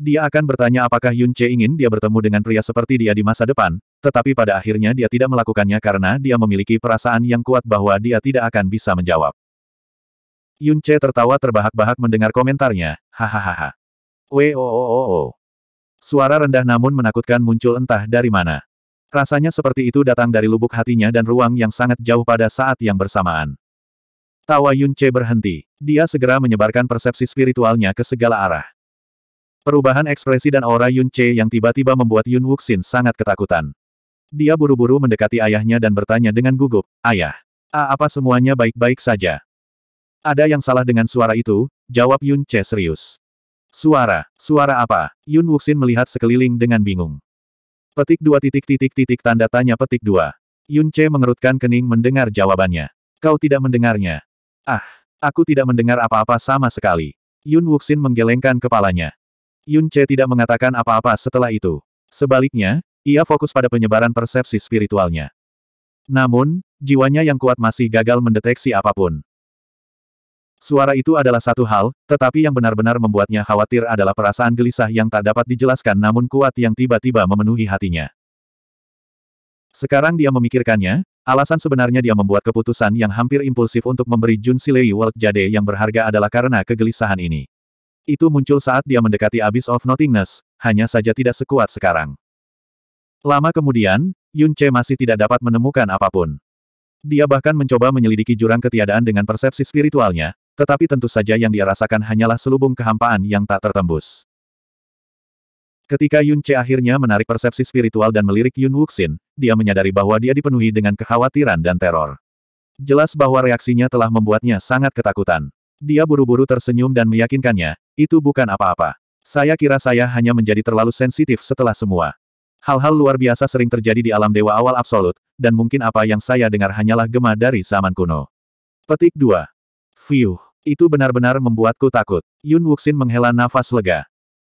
Dia akan bertanya apakah Yun Che ingin dia bertemu dengan pria seperti dia di masa depan, tetapi pada akhirnya dia tidak melakukannya karena dia memiliki perasaan yang kuat bahwa dia tidak akan bisa menjawab. Yun Che tertawa terbahak-bahak mendengar komentarnya, hahaha. Wooo. Oh, oh, oh, Suara rendah namun menakutkan muncul entah dari mana. Rasanya seperti itu datang dari lubuk hatinya dan ruang yang sangat jauh pada saat yang bersamaan. Tawa Yun Che berhenti. Dia segera menyebarkan persepsi spiritualnya ke segala arah. Perubahan ekspresi dan aura Yun Che yang tiba-tiba membuat Yun Wuxin sangat ketakutan. Dia buru-buru mendekati ayahnya dan bertanya dengan gugup, Ayah, A apa semuanya baik-baik saja? Ada yang salah dengan suara itu, jawab Yun Che serius. Suara, suara apa? Yun Wuxin melihat sekeliling dengan bingung. Petik dua titik titik titik tanda tanya petik dua. Yun Che mengerutkan kening mendengar jawabannya. Kau tidak mendengarnya. Ah, aku tidak mendengar apa-apa sama sekali. Yun Wuxin menggelengkan kepalanya. Yun Che tidak mengatakan apa-apa setelah itu. Sebaliknya, ia fokus pada penyebaran persepsi spiritualnya. Namun, jiwanya yang kuat masih gagal mendeteksi apapun. Suara itu adalah satu hal, tetapi yang benar-benar membuatnya khawatir adalah perasaan gelisah yang tak dapat dijelaskan namun kuat yang tiba-tiba memenuhi hatinya. Sekarang dia memikirkannya, Alasan sebenarnya dia membuat keputusan yang hampir impulsif untuk memberi Jun Silei World Jade yang berharga adalah karena kegelisahan ini. Itu muncul saat dia mendekati Abyss of Nothingness, hanya saja tidak sekuat sekarang. Lama kemudian, Yun Che masih tidak dapat menemukan apapun. Dia bahkan mencoba menyelidiki jurang ketiadaan dengan persepsi spiritualnya, tetapi tentu saja yang dia rasakan hanyalah selubung kehampaan yang tak tertembus. Ketika Yun Che akhirnya menarik persepsi spiritual dan melirik Yun Wuxin, dia menyadari bahwa dia dipenuhi dengan kekhawatiran dan teror. Jelas bahwa reaksinya telah membuatnya sangat ketakutan. Dia buru-buru tersenyum dan meyakinkannya, itu bukan apa-apa. Saya kira saya hanya menjadi terlalu sensitif setelah semua. Hal-hal luar biasa sering terjadi di alam dewa awal absolut, dan mungkin apa yang saya dengar hanyalah gema dari zaman kuno. Petik 2. Fiuh, itu benar-benar membuatku takut. Yun Wuxin menghela nafas lega.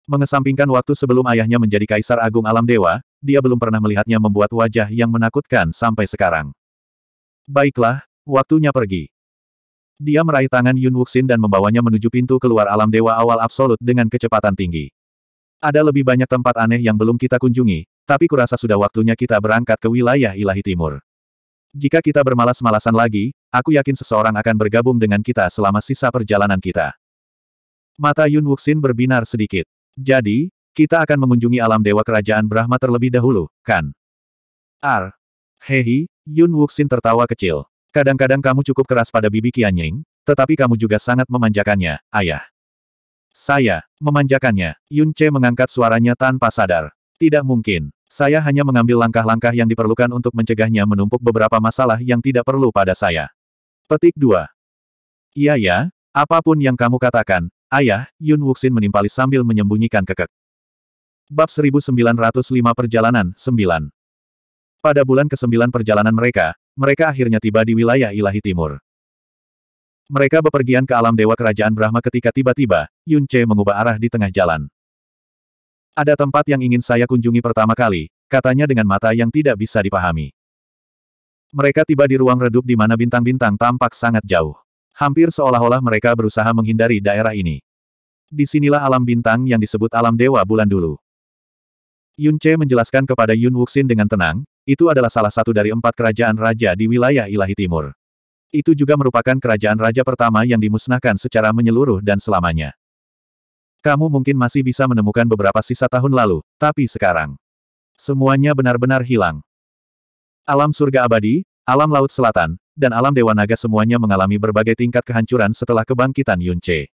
Mengesampingkan waktu sebelum ayahnya menjadi Kaisar Agung Alam Dewa, dia belum pernah melihatnya membuat wajah yang menakutkan sampai sekarang. Baiklah, waktunya pergi. Dia meraih tangan Yun Wuxin dan membawanya menuju pintu keluar alam dewa awal absolut dengan kecepatan tinggi. Ada lebih banyak tempat aneh yang belum kita kunjungi, tapi kurasa sudah waktunya kita berangkat ke wilayah ilahi timur. Jika kita bermalas-malasan lagi, aku yakin seseorang akan bergabung dengan kita selama sisa perjalanan kita. Mata Yun Wuxin berbinar sedikit. Jadi, kita akan mengunjungi alam dewa kerajaan Brahma terlebih dahulu, kan? Ar. Hehi, Yun Wuxin tertawa kecil. Kadang-kadang kamu cukup keras pada bibi Qianying, tetapi kamu juga sangat memanjakannya, ayah. Saya, memanjakannya, Yun Che mengangkat suaranya tanpa sadar. Tidak mungkin. Saya hanya mengambil langkah-langkah yang diperlukan untuk mencegahnya menumpuk beberapa masalah yang tidak perlu pada saya. Petik 2. Iya ya, apapun yang kamu katakan, Ayah, Yun Wuxin menimpali sambil menyembunyikan kekek. Bab 1905 Perjalanan 9 Pada bulan ke-9 perjalanan mereka, mereka akhirnya tiba di wilayah Ilahi Timur. Mereka bepergian ke alam dewa kerajaan Brahma ketika tiba-tiba, Yun Che mengubah arah di tengah jalan. Ada tempat yang ingin saya kunjungi pertama kali, katanya dengan mata yang tidak bisa dipahami. Mereka tiba di ruang redup di mana bintang-bintang tampak sangat jauh. Hampir seolah-olah mereka berusaha menghindari daerah ini. Disinilah alam bintang yang disebut alam dewa bulan dulu. Yun Che menjelaskan kepada Yun Wuxin dengan tenang, itu adalah salah satu dari empat kerajaan raja di wilayah Ilahi Timur. Itu juga merupakan kerajaan raja pertama yang dimusnahkan secara menyeluruh dan selamanya. Kamu mungkin masih bisa menemukan beberapa sisa tahun lalu, tapi sekarang. Semuanya benar-benar hilang. Alam surga abadi, alam laut selatan, dan alam Dewa Naga semuanya mengalami berbagai tingkat kehancuran setelah kebangkitan Yunce.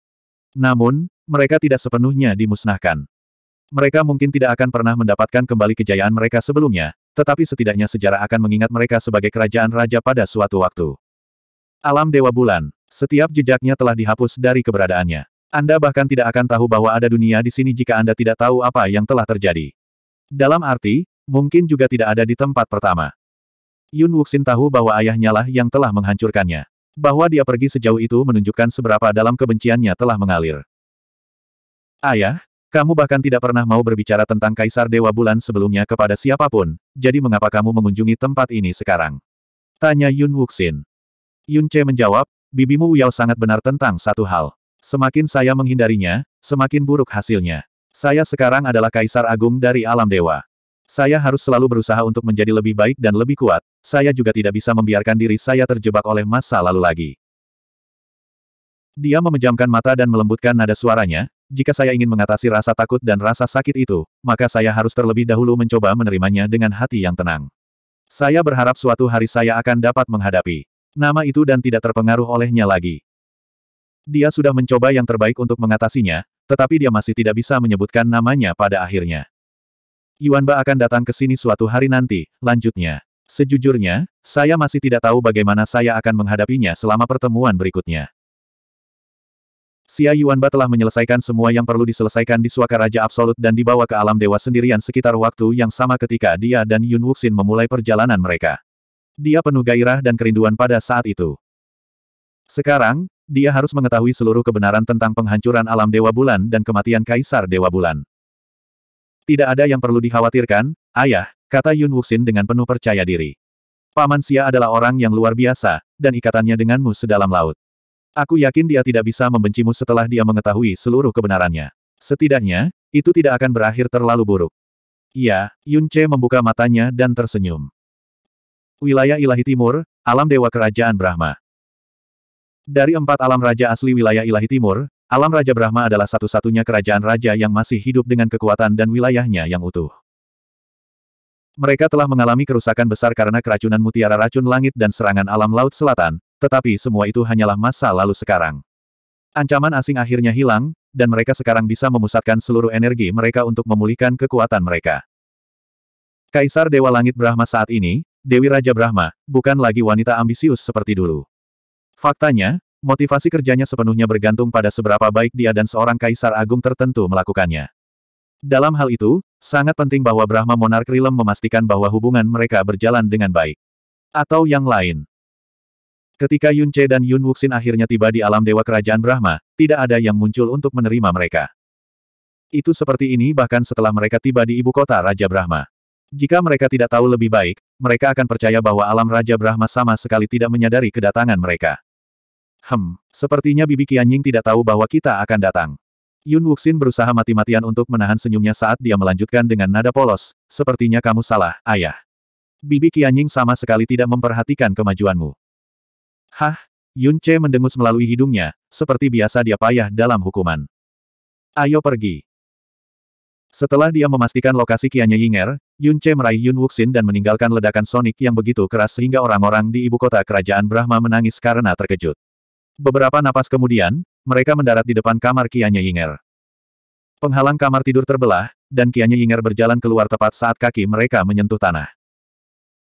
Namun, mereka tidak sepenuhnya dimusnahkan. Mereka mungkin tidak akan pernah mendapatkan kembali kejayaan mereka sebelumnya, tetapi setidaknya sejarah akan mengingat mereka sebagai kerajaan raja pada suatu waktu. Alam Dewa Bulan, setiap jejaknya telah dihapus dari keberadaannya. Anda bahkan tidak akan tahu bahwa ada dunia di sini jika Anda tidak tahu apa yang telah terjadi. Dalam arti, mungkin juga tidak ada di tempat pertama. Yun Wuxin tahu bahwa ayahnya lah yang telah menghancurkannya. Bahwa dia pergi sejauh itu menunjukkan seberapa dalam kebenciannya telah mengalir. Ayah, kamu bahkan tidak pernah mau berbicara tentang Kaisar Dewa Bulan sebelumnya kepada siapapun, jadi mengapa kamu mengunjungi tempat ini sekarang? Tanya Yun Wuxin. Yun Che menjawab, bibimu Yao sangat benar tentang satu hal. Semakin saya menghindarinya, semakin buruk hasilnya. Saya sekarang adalah Kaisar Agung dari Alam Dewa. Saya harus selalu berusaha untuk menjadi lebih baik dan lebih kuat, saya juga tidak bisa membiarkan diri saya terjebak oleh masa lalu lagi. Dia memejamkan mata dan melembutkan nada suaranya, jika saya ingin mengatasi rasa takut dan rasa sakit itu, maka saya harus terlebih dahulu mencoba menerimanya dengan hati yang tenang. Saya berharap suatu hari saya akan dapat menghadapi nama itu dan tidak terpengaruh olehnya lagi. Dia sudah mencoba yang terbaik untuk mengatasinya, tetapi dia masih tidak bisa menyebutkan namanya pada akhirnya. Yuan Ba akan datang ke sini suatu hari nanti, lanjutnya. Sejujurnya, saya masih tidak tahu bagaimana saya akan menghadapinya selama pertemuan berikutnya. Xia Ba telah menyelesaikan semua yang perlu diselesaikan di Suaka Raja Absolut dan dibawa ke alam dewa sendirian sekitar waktu yang sama ketika dia dan Yun Wuxin memulai perjalanan mereka. Dia penuh gairah dan kerinduan pada saat itu. Sekarang, dia harus mengetahui seluruh kebenaran tentang penghancuran alam Dewa Bulan dan kematian Kaisar Dewa Bulan. Tidak ada yang perlu dikhawatirkan, ayah, kata Yun Wuxin dengan penuh percaya diri. Paman Xia adalah orang yang luar biasa, dan ikatannya denganmu sedalam laut. Aku yakin dia tidak bisa membencimu setelah dia mengetahui seluruh kebenarannya. Setidaknya, itu tidak akan berakhir terlalu buruk. Ya, Yun Che membuka matanya dan tersenyum. Wilayah Ilahi Timur, alam Dewa Kerajaan Brahma. Dari empat alam raja asli wilayah Ilahi Timur, Alam Raja Brahma adalah satu-satunya kerajaan raja yang masih hidup dengan kekuatan dan wilayahnya yang utuh. Mereka telah mengalami kerusakan besar karena keracunan mutiara racun langit dan serangan alam laut selatan, tetapi semua itu hanyalah masa lalu sekarang. Ancaman asing akhirnya hilang, dan mereka sekarang bisa memusatkan seluruh energi mereka untuk memulihkan kekuatan mereka. Kaisar Dewa Langit Brahma saat ini, Dewi Raja Brahma, bukan lagi wanita ambisius seperti dulu. Faktanya, Motivasi kerjanya sepenuhnya bergantung pada seberapa baik dia dan seorang kaisar agung tertentu melakukannya. Dalam hal itu, sangat penting bahwa Brahma Monarch Rilem memastikan bahwa hubungan mereka berjalan dengan baik. Atau yang lain. Ketika Yun Che dan Yun Wuxin akhirnya tiba di alam dewa kerajaan Brahma, tidak ada yang muncul untuk menerima mereka. Itu seperti ini bahkan setelah mereka tiba di ibu kota Raja Brahma. Jika mereka tidak tahu lebih baik, mereka akan percaya bahwa alam Raja Brahma sama sekali tidak menyadari kedatangan mereka. Hem, sepertinya bibi Qianying tidak tahu bahwa kita akan datang. Yun Wuxin berusaha mati-matian untuk menahan senyumnya saat dia melanjutkan dengan nada polos, sepertinya kamu salah, ayah. Bibi Qianying sama sekali tidak memperhatikan kemajuanmu. Hah? Yun Che mendengus melalui hidungnya, seperti biasa dia payah dalam hukuman. Ayo pergi. Setelah dia memastikan lokasi Kianya Yinger, Yun Che meraih Yun Wuxin dan meninggalkan ledakan sonik yang begitu keras sehingga orang-orang di ibu kota kerajaan Brahma menangis karena terkejut. Beberapa napas kemudian, mereka mendarat di depan kamar Kianya Yinger. Penghalang kamar tidur terbelah, dan Kianya Yinger berjalan keluar tepat saat kaki mereka menyentuh tanah.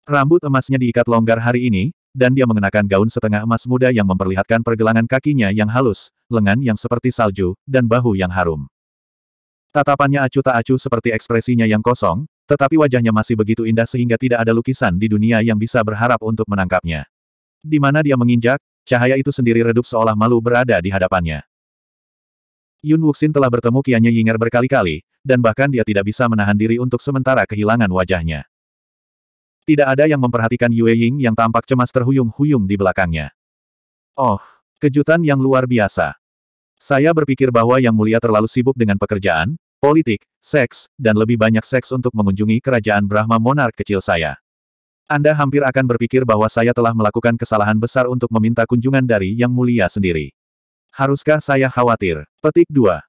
Rambut emasnya diikat longgar hari ini, dan dia mengenakan gaun setengah emas muda yang memperlihatkan pergelangan kakinya yang halus, lengan yang seperti salju, dan bahu yang harum. Tatapannya acuh tak acuh seperti ekspresinya yang kosong, tetapi wajahnya masih begitu indah sehingga tidak ada lukisan di dunia yang bisa berharap untuk menangkapnya. Di mana dia menginjak, Cahaya itu sendiri redup seolah malu berada di hadapannya. Yun Wuxin telah bertemu Kianya Ying'er berkali-kali, dan bahkan dia tidak bisa menahan diri untuk sementara kehilangan wajahnya. Tidak ada yang memperhatikan Yue Ying yang tampak cemas terhuyung-huyung di belakangnya. Oh, kejutan yang luar biasa. Saya berpikir bahwa Yang Mulia terlalu sibuk dengan pekerjaan, politik, seks, dan lebih banyak seks untuk mengunjungi kerajaan Brahma Monark kecil saya. Anda hampir akan berpikir bahwa saya telah melakukan kesalahan besar untuk meminta kunjungan dari Yang Mulia sendiri. Haruskah saya khawatir? Petik 2.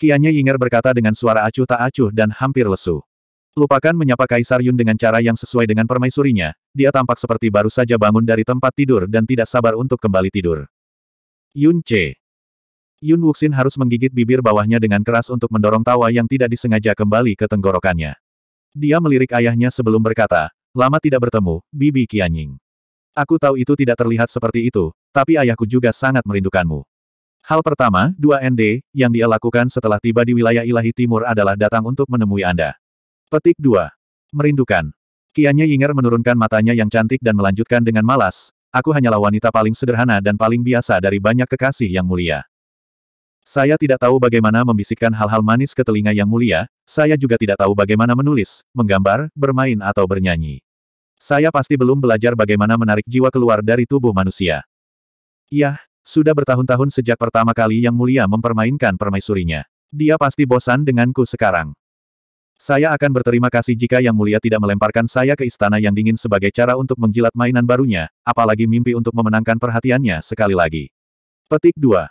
Kianya Yinger berkata dengan suara acuh tak acuh dan hampir lesu. Lupakan menyapa Kaisar Yun dengan cara yang sesuai dengan permaisurinya, dia tampak seperti baru saja bangun dari tempat tidur dan tidak sabar untuk kembali tidur. Yun C. Yun Wuxin harus menggigit bibir bawahnya dengan keras untuk mendorong tawa yang tidak disengaja kembali ke tenggorokannya. Dia melirik ayahnya sebelum berkata, Lama tidak bertemu, Bibi Kianying. Aku tahu itu tidak terlihat seperti itu, tapi ayahku juga sangat merindukanmu. Hal pertama, dua nd yang dia lakukan setelah tiba di wilayah ilahi timur adalah datang untuk menemui Anda. Petik 2. Merindukan. Kianya Yinger menurunkan matanya yang cantik dan melanjutkan dengan malas, aku hanyalah wanita paling sederhana dan paling biasa dari banyak kekasih yang mulia. Saya tidak tahu bagaimana membisikkan hal-hal manis ke telinga yang mulia, saya juga tidak tahu bagaimana menulis, menggambar, bermain atau bernyanyi. Saya pasti belum belajar bagaimana menarik jiwa keluar dari tubuh manusia. Yah, sudah bertahun-tahun sejak pertama kali Yang Mulia mempermainkan permaisurinya. Dia pasti bosan denganku sekarang. Saya akan berterima kasih jika Yang Mulia tidak melemparkan saya ke istana yang dingin sebagai cara untuk menjilat mainan barunya, apalagi mimpi untuk memenangkan perhatiannya sekali lagi. Petik 2.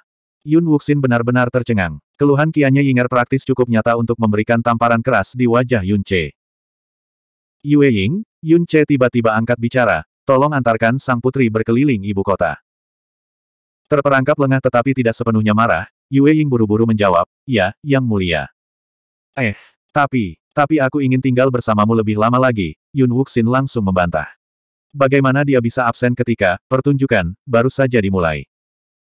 Yun Wuxin benar-benar tercengang. Keluhan kiannya Yingar praktis cukup nyata untuk memberikan tamparan keras di wajah Yun Che. Yue Ying, Yun Che tiba-tiba angkat bicara, tolong antarkan sang putri berkeliling ibu kota. Terperangkap lengah tetapi tidak sepenuhnya marah, Yue Ying buru-buru menjawab, ya, yang mulia. Eh, tapi, tapi aku ingin tinggal bersamamu lebih lama lagi, Yun Wuxin langsung membantah. Bagaimana dia bisa absen ketika, pertunjukan, baru saja dimulai.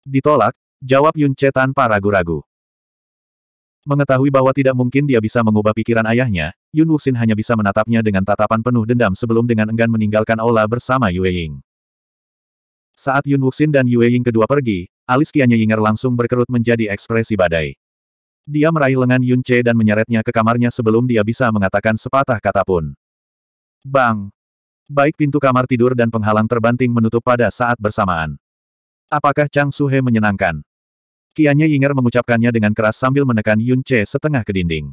Ditolak, jawab Yun Che tanpa ragu-ragu. Mengetahui bahwa tidak mungkin dia bisa mengubah pikiran ayahnya, Yun Wuxin hanya bisa menatapnya dengan tatapan penuh dendam sebelum dengan enggan meninggalkan aula bersama Yue Ying. Saat Yun Wuxin dan Yue Ying kedua pergi, alis kianya Yinger langsung berkerut menjadi ekspresi badai. Dia meraih lengan Yun Che dan menyeretnya ke kamarnya sebelum dia bisa mengatakan sepatah kata pun. Bang! Baik pintu kamar tidur dan penghalang terbanting menutup pada saat bersamaan. Apakah Chang Suhe menyenangkan? Kianya Yinger mengucapkannya dengan keras sambil menekan Yun Che setengah ke dinding.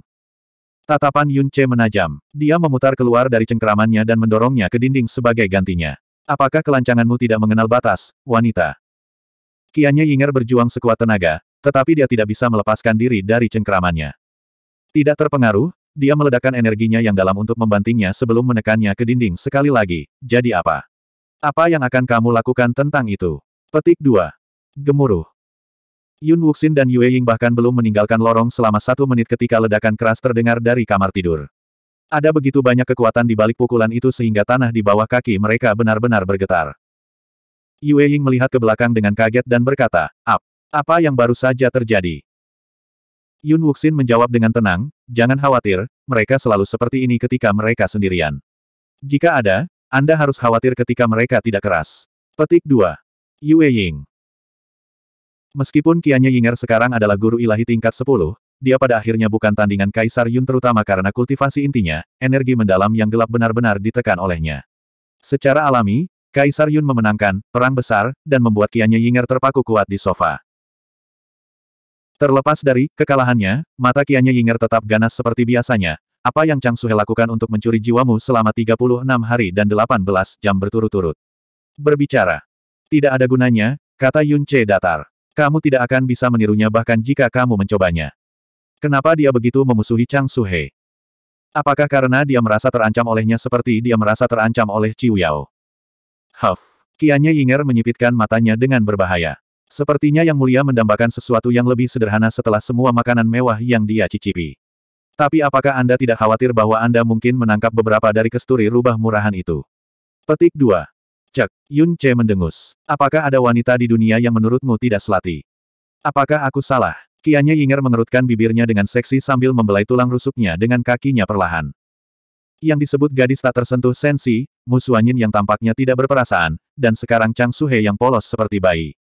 Tatapan Yun Che menajam. Dia memutar keluar dari cengkeramannya dan mendorongnya ke dinding sebagai gantinya. Apakah kelancanganmu tidak mengenal batas, wanita? Kianya Yinger berjuang sekuat tenaga, tetapi dia tidak bisa melepaskan diri dari cengkeramannya. Tidak terpengaruh, dia meledakkan energinya yang dalam untuk membantingnya sebelum menekannya ke dinding sekali lagi. Jadi apa? Apa yang akan kamu lakukan tentang itu? Petik 2. Gemuruh. Yun Wuxin dan Yue Ying bahkan belum meninggalkan lorong selama satu menit ketika ledakan keras terdengar dari kamar tidur. Ada begitu banyak kekuatan di balik pukulan itu sehingga tanah di bawah kaki mereka benar-benar bergetar. Yue Ying melihat ke belakang dengan kaget dan berkata, Ap, apa yang baru saja terjadi? Yun Wuxin menjawab dengan tenang, jangan khawatir, mereka selalu seperti ini ketika mereka sendirian. Jika ada, Anda harus khawatir ketika mereka tidak keras. Petik 2. Yue Ying Meskipun Qianya Yinger sekarang adalah guru ilahi tingkat 10, dia pada akhirnya bukan tandingan Kaisar Yun terutama karena kultivasi intinya, energi mendalam yang gelap benar-benar ditekan olehnya. Secara alami, Kaisar Yun memenangkan perang besar dan membuat Qianya Yinger terpaku kuat di sofa. Terlepas dari kekalahannya, mata Qianya Yinger tetap ganas seperti biasanya. Apa yang Chang Suhe lakukan untuk mencuri jiwamu selama 36 hari dan 18 jam berturut-turut? Berbicara. Tidak ada gunanya, kata Yun Che datar. Kamu tidak akan bisa menirunya bahkan jika kamu mencobanya. Kenapa dia begitu memusuhi Chang Suhe? Apakah karena dia merasa terancam olehnya seperti dia merasa terancam oleh Chiu Yao? Huff. Kianya Yinger menyipitkan matanya dengan berbahaya. Sepertinya Yang Mulia mendambakan sesuatu yang lebih sederhana setelah semua makanan mewah yang dia cicipi. Tapi apakah Anda tidak khawatir bahwa Anda mungkin menangkap beberapa dari kesturi rubah murahan itu? Petik 2. Cek, Yun Che mendengus. Apakah ada wanita di dunia yang menurutmu tidak selati? Apakah aku salah? Kianya Yinger mengerutkan bibirnya dengan seksi sambil membelai tulang rusuknya dengan kakinya perlahan. Yang disebut gadis tak tersentuh sensi, musuanyin yang tampaknya tidak berperasaan, dan sekarang Chang Suhe yang polos seperti bayi.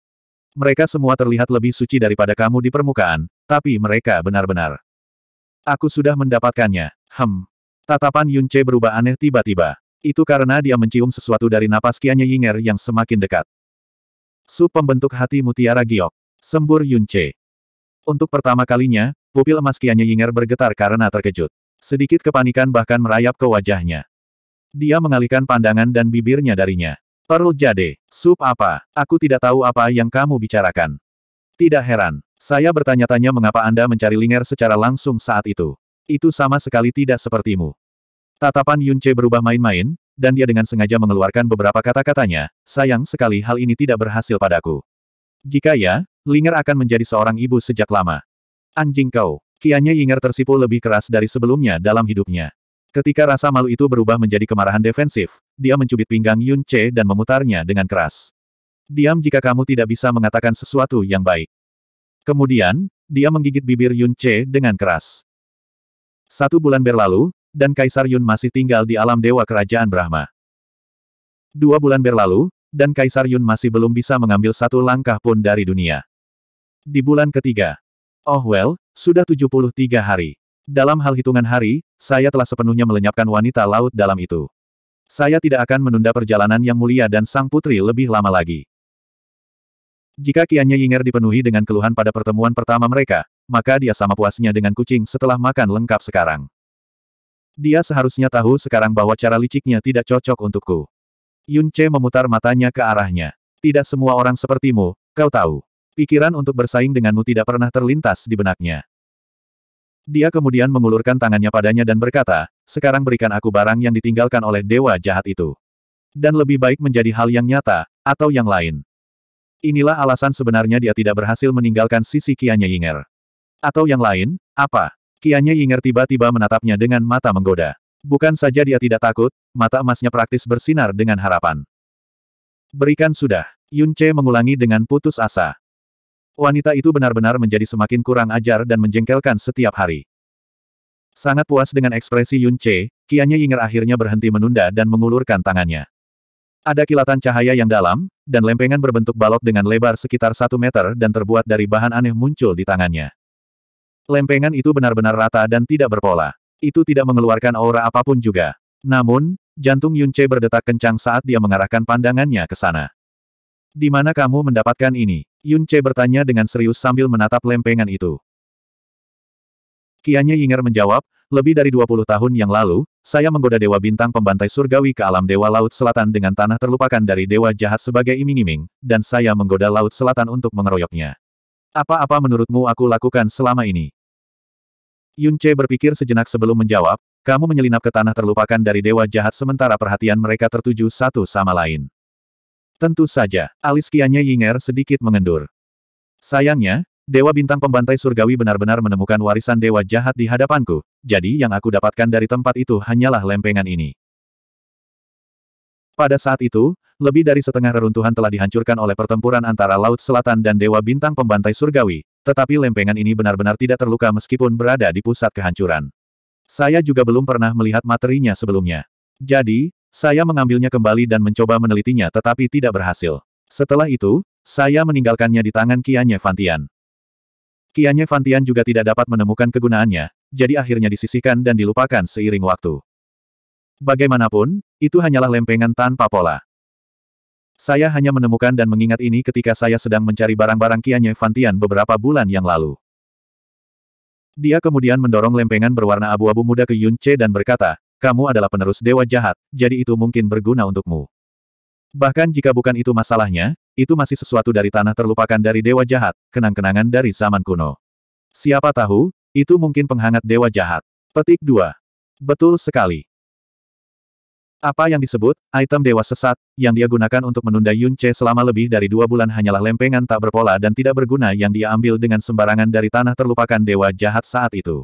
Mereka semua terlihat lebih suci daripada kamu di permukaan, tapi mereka benar-benar. Aku sudah mendapatkannya. Hem. Tatapan Yun Che berubah aneh tiba-tiba. Itu karena dia mencium sesuatu dari napas Qianye Yinger yang semakin dekat. Sup pembentuk hati mutiara giok. Sembur Yunce. Untuk pertama kalinya, pupil emas Qianye Yinger bergetar karena terkejut. Sedikit kepanikan bahkan merayap ke wajahnya. Dia mengalihkan pandangan dan bibirnya darinya. Perlu Jade, sup apa? Aku tidak tahu apa yang kamu bicarakan. Tidak heran. Saya bertanya-tanya mengapa Anda mencari Linger secara langsung saat itu. Itu sama sekali tidak sepertimu. Tatapan Yunce berubah main-main, dan dia dengan sengaja mengeluarkan beberapa kata-katanya, sayang sekali hal ini tidak berhasil padaku. Jika ya, Linger akan menjadi seorang ibu sejak lama. Anjing kau, kianya Yinger tersipu lebih keras dari sebelumnya dalam hidupnya. Ketika rasa malu itu berubah menjadi kemarahan defensif, dia mencubit pinggang Yun Che dan memutarnya dengan keras. Diam jika kamu tidak bisa mengatakan sesuatu yang baik. Kemudian, dia menggigit bibir Yun Che dengan keras. Satu bulan berlalu, dan Kaisar Yun masih tinggal di alam dewa kerajaan Brahma. Dua bulan berlalu, dan Kaisar Yun masih belum bisa mengambil satu langkah pun dari dunia. Di bulan ketiga, oh well, sudah 73 hari. Dalam hal hitungan hari, saya telah sepenuhnya melenyapkan wanita laut dalam itu. Saya tidak akan menunda perjalanan yang mulia dan sang putri lebih lama lagi. Jika kiannya Yinger dipenuhi dengan keluhan pada pertemuan pertama mereka, maka dia sama puasnya dengan kucing setelah makan lengkap sekarang. Dia seharusnya tahu sekarang bahwa cara liciknya tidak cocok untukku. Yun Che memutar matanya ke arahnya. Tidak semua orang sepertimu, kau tahu. Pikiran untuk bersaing denganmu tidak pernah terlintas di benaknya. Dia kemudian mengulurkan tangannya padanya dan berkata, sekarang berikan aku barang yang ditinggalkan oleh dewa jahat itu. Dan lebih baik menjadi hal yang nyata, atau yang lain. Inilah alasan sebenarnya dia tidak berhasil meninggalkan sisi Kianya Yinger. Atau yang lain, apa? Kianya Yinger tiba-tiba menatapnya dengan mata menggoda. Bukan saja dia tidak takut, mata emasnya praktis bersinar dengan harapan. Berikan sudah. Yun Che mengulangi dengan putus asa. Wanita itu benar-benar menjadi semakin kurang ajar dan menjengkelkan setiap hari. Sangat puas dengan ekspresi Yun Che, Kianya Yinger akhirnya berhenti menunda dan mengulurkan tangannya. Ada kilatan cahaya yang dalam, dan lempengan berbentuk balok dengan lebar sekitar satu meter dan terbuat dari bahan aneh muncul di tangannya. Lempengan itu benar-benar rata dan tidak berpola. Itu tidak mengeluarkan aura apapun juga. Namun, jantung Yunce berdetak kencang saat dia mengarahkan pandangannya ke sana. Di mana kamu mendapatkan ini? Yunce bertanya dengan serius sambil menatap lempengan itu. Kianya Yinger menjawab, lebih dari 20 tahun yang lalu, saya menggoda Dewa Bintang Pembantai Surgawi ke alam Dewa Laut Selatan dengan tanah terlupakan dari Dewa Jahat sebagai iming-iming, dan saya menggoda Laut Selatan untuk mengeroyoknya. Apa-apa menurutmu aku lakukan selama ini? Yunche berpikir sejenak sebelum menjawab, kamu menyelinap ke tanah terlupakan dari dewa jahat sementara perhatian mereka tertuju satu sama lain. Tentu saja, alis kianya Yinger sedikit mengendur. Sayangnya, Dewa Bintang Pembantai Surgawi benar-benar menemukan warisan dewa jahat di hadapanku, jadi yang aku dapatkan dari tempat itu hanyalah lempengan ini. Pada saat itu, lebih dari setengah reruntuhan telah dihancurkan oleh pertempuran antara Laut Selatan dan Dewa Bintang Pembantai Surgawi, tetapi lempengan ini benar-benar tidak terluka meskipun berada di pusat kehancuran. Saya juga belum pernah melihat materinya sebelumnya. Jadi, saya mengambilnya kembali dan mencoba menelitinya tetapi tidak berhasil. Setelah itu, saya meninggalkannya di tangan Kianye Fantian. Kianye Fantian juga tidak dapat menemukan kegunaannya, jadi akhirnya disisihkan dan dilupakan seiring waktu. Bagaimanapun, itu hanyalah lempengan tanpa pola. Saya hanya menemukan dan mengingat ini ketika saya sedang mencari barang-barang Kianye Fantian beberapa bulan yang lalu. Dia kemudian mendorong lempengan berwarna abu-abu muda ke Yun Che dan berkata, kamu adalah penerus dewa jahat, jadi itu mungkin berguna untukmu. Bahkan jika bukan itu masalahnya, itu masih sesuatu dari tanah terlupakan dari dewa jahat, kenang-kenangan dari zaman kuno. Siapa tahu, itu mungkin penghangat dewa jahat. Petik 2. Betul sekali. Apa yang disebut, item dewa sesat, yang dia gunakan untuk menunda Yun Che selama lebih dari dua bulan hanyalah lempengan tak berpola dan tidak berguna yang dia ambil dengan sembarangan dari tanah terlupakan dewa jahat saat itu.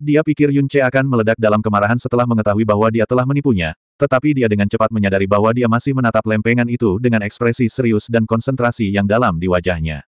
Dia pikir Yun Che akan meledak dalam kemarahan setelah mengetahui bahwa dia telah menipunya, tetapi dia dengan cepat menyadari bahwa dia masih menatap lempengan itu dengan ekspresi serius dan konsentrasi yang dalam di wajahnya.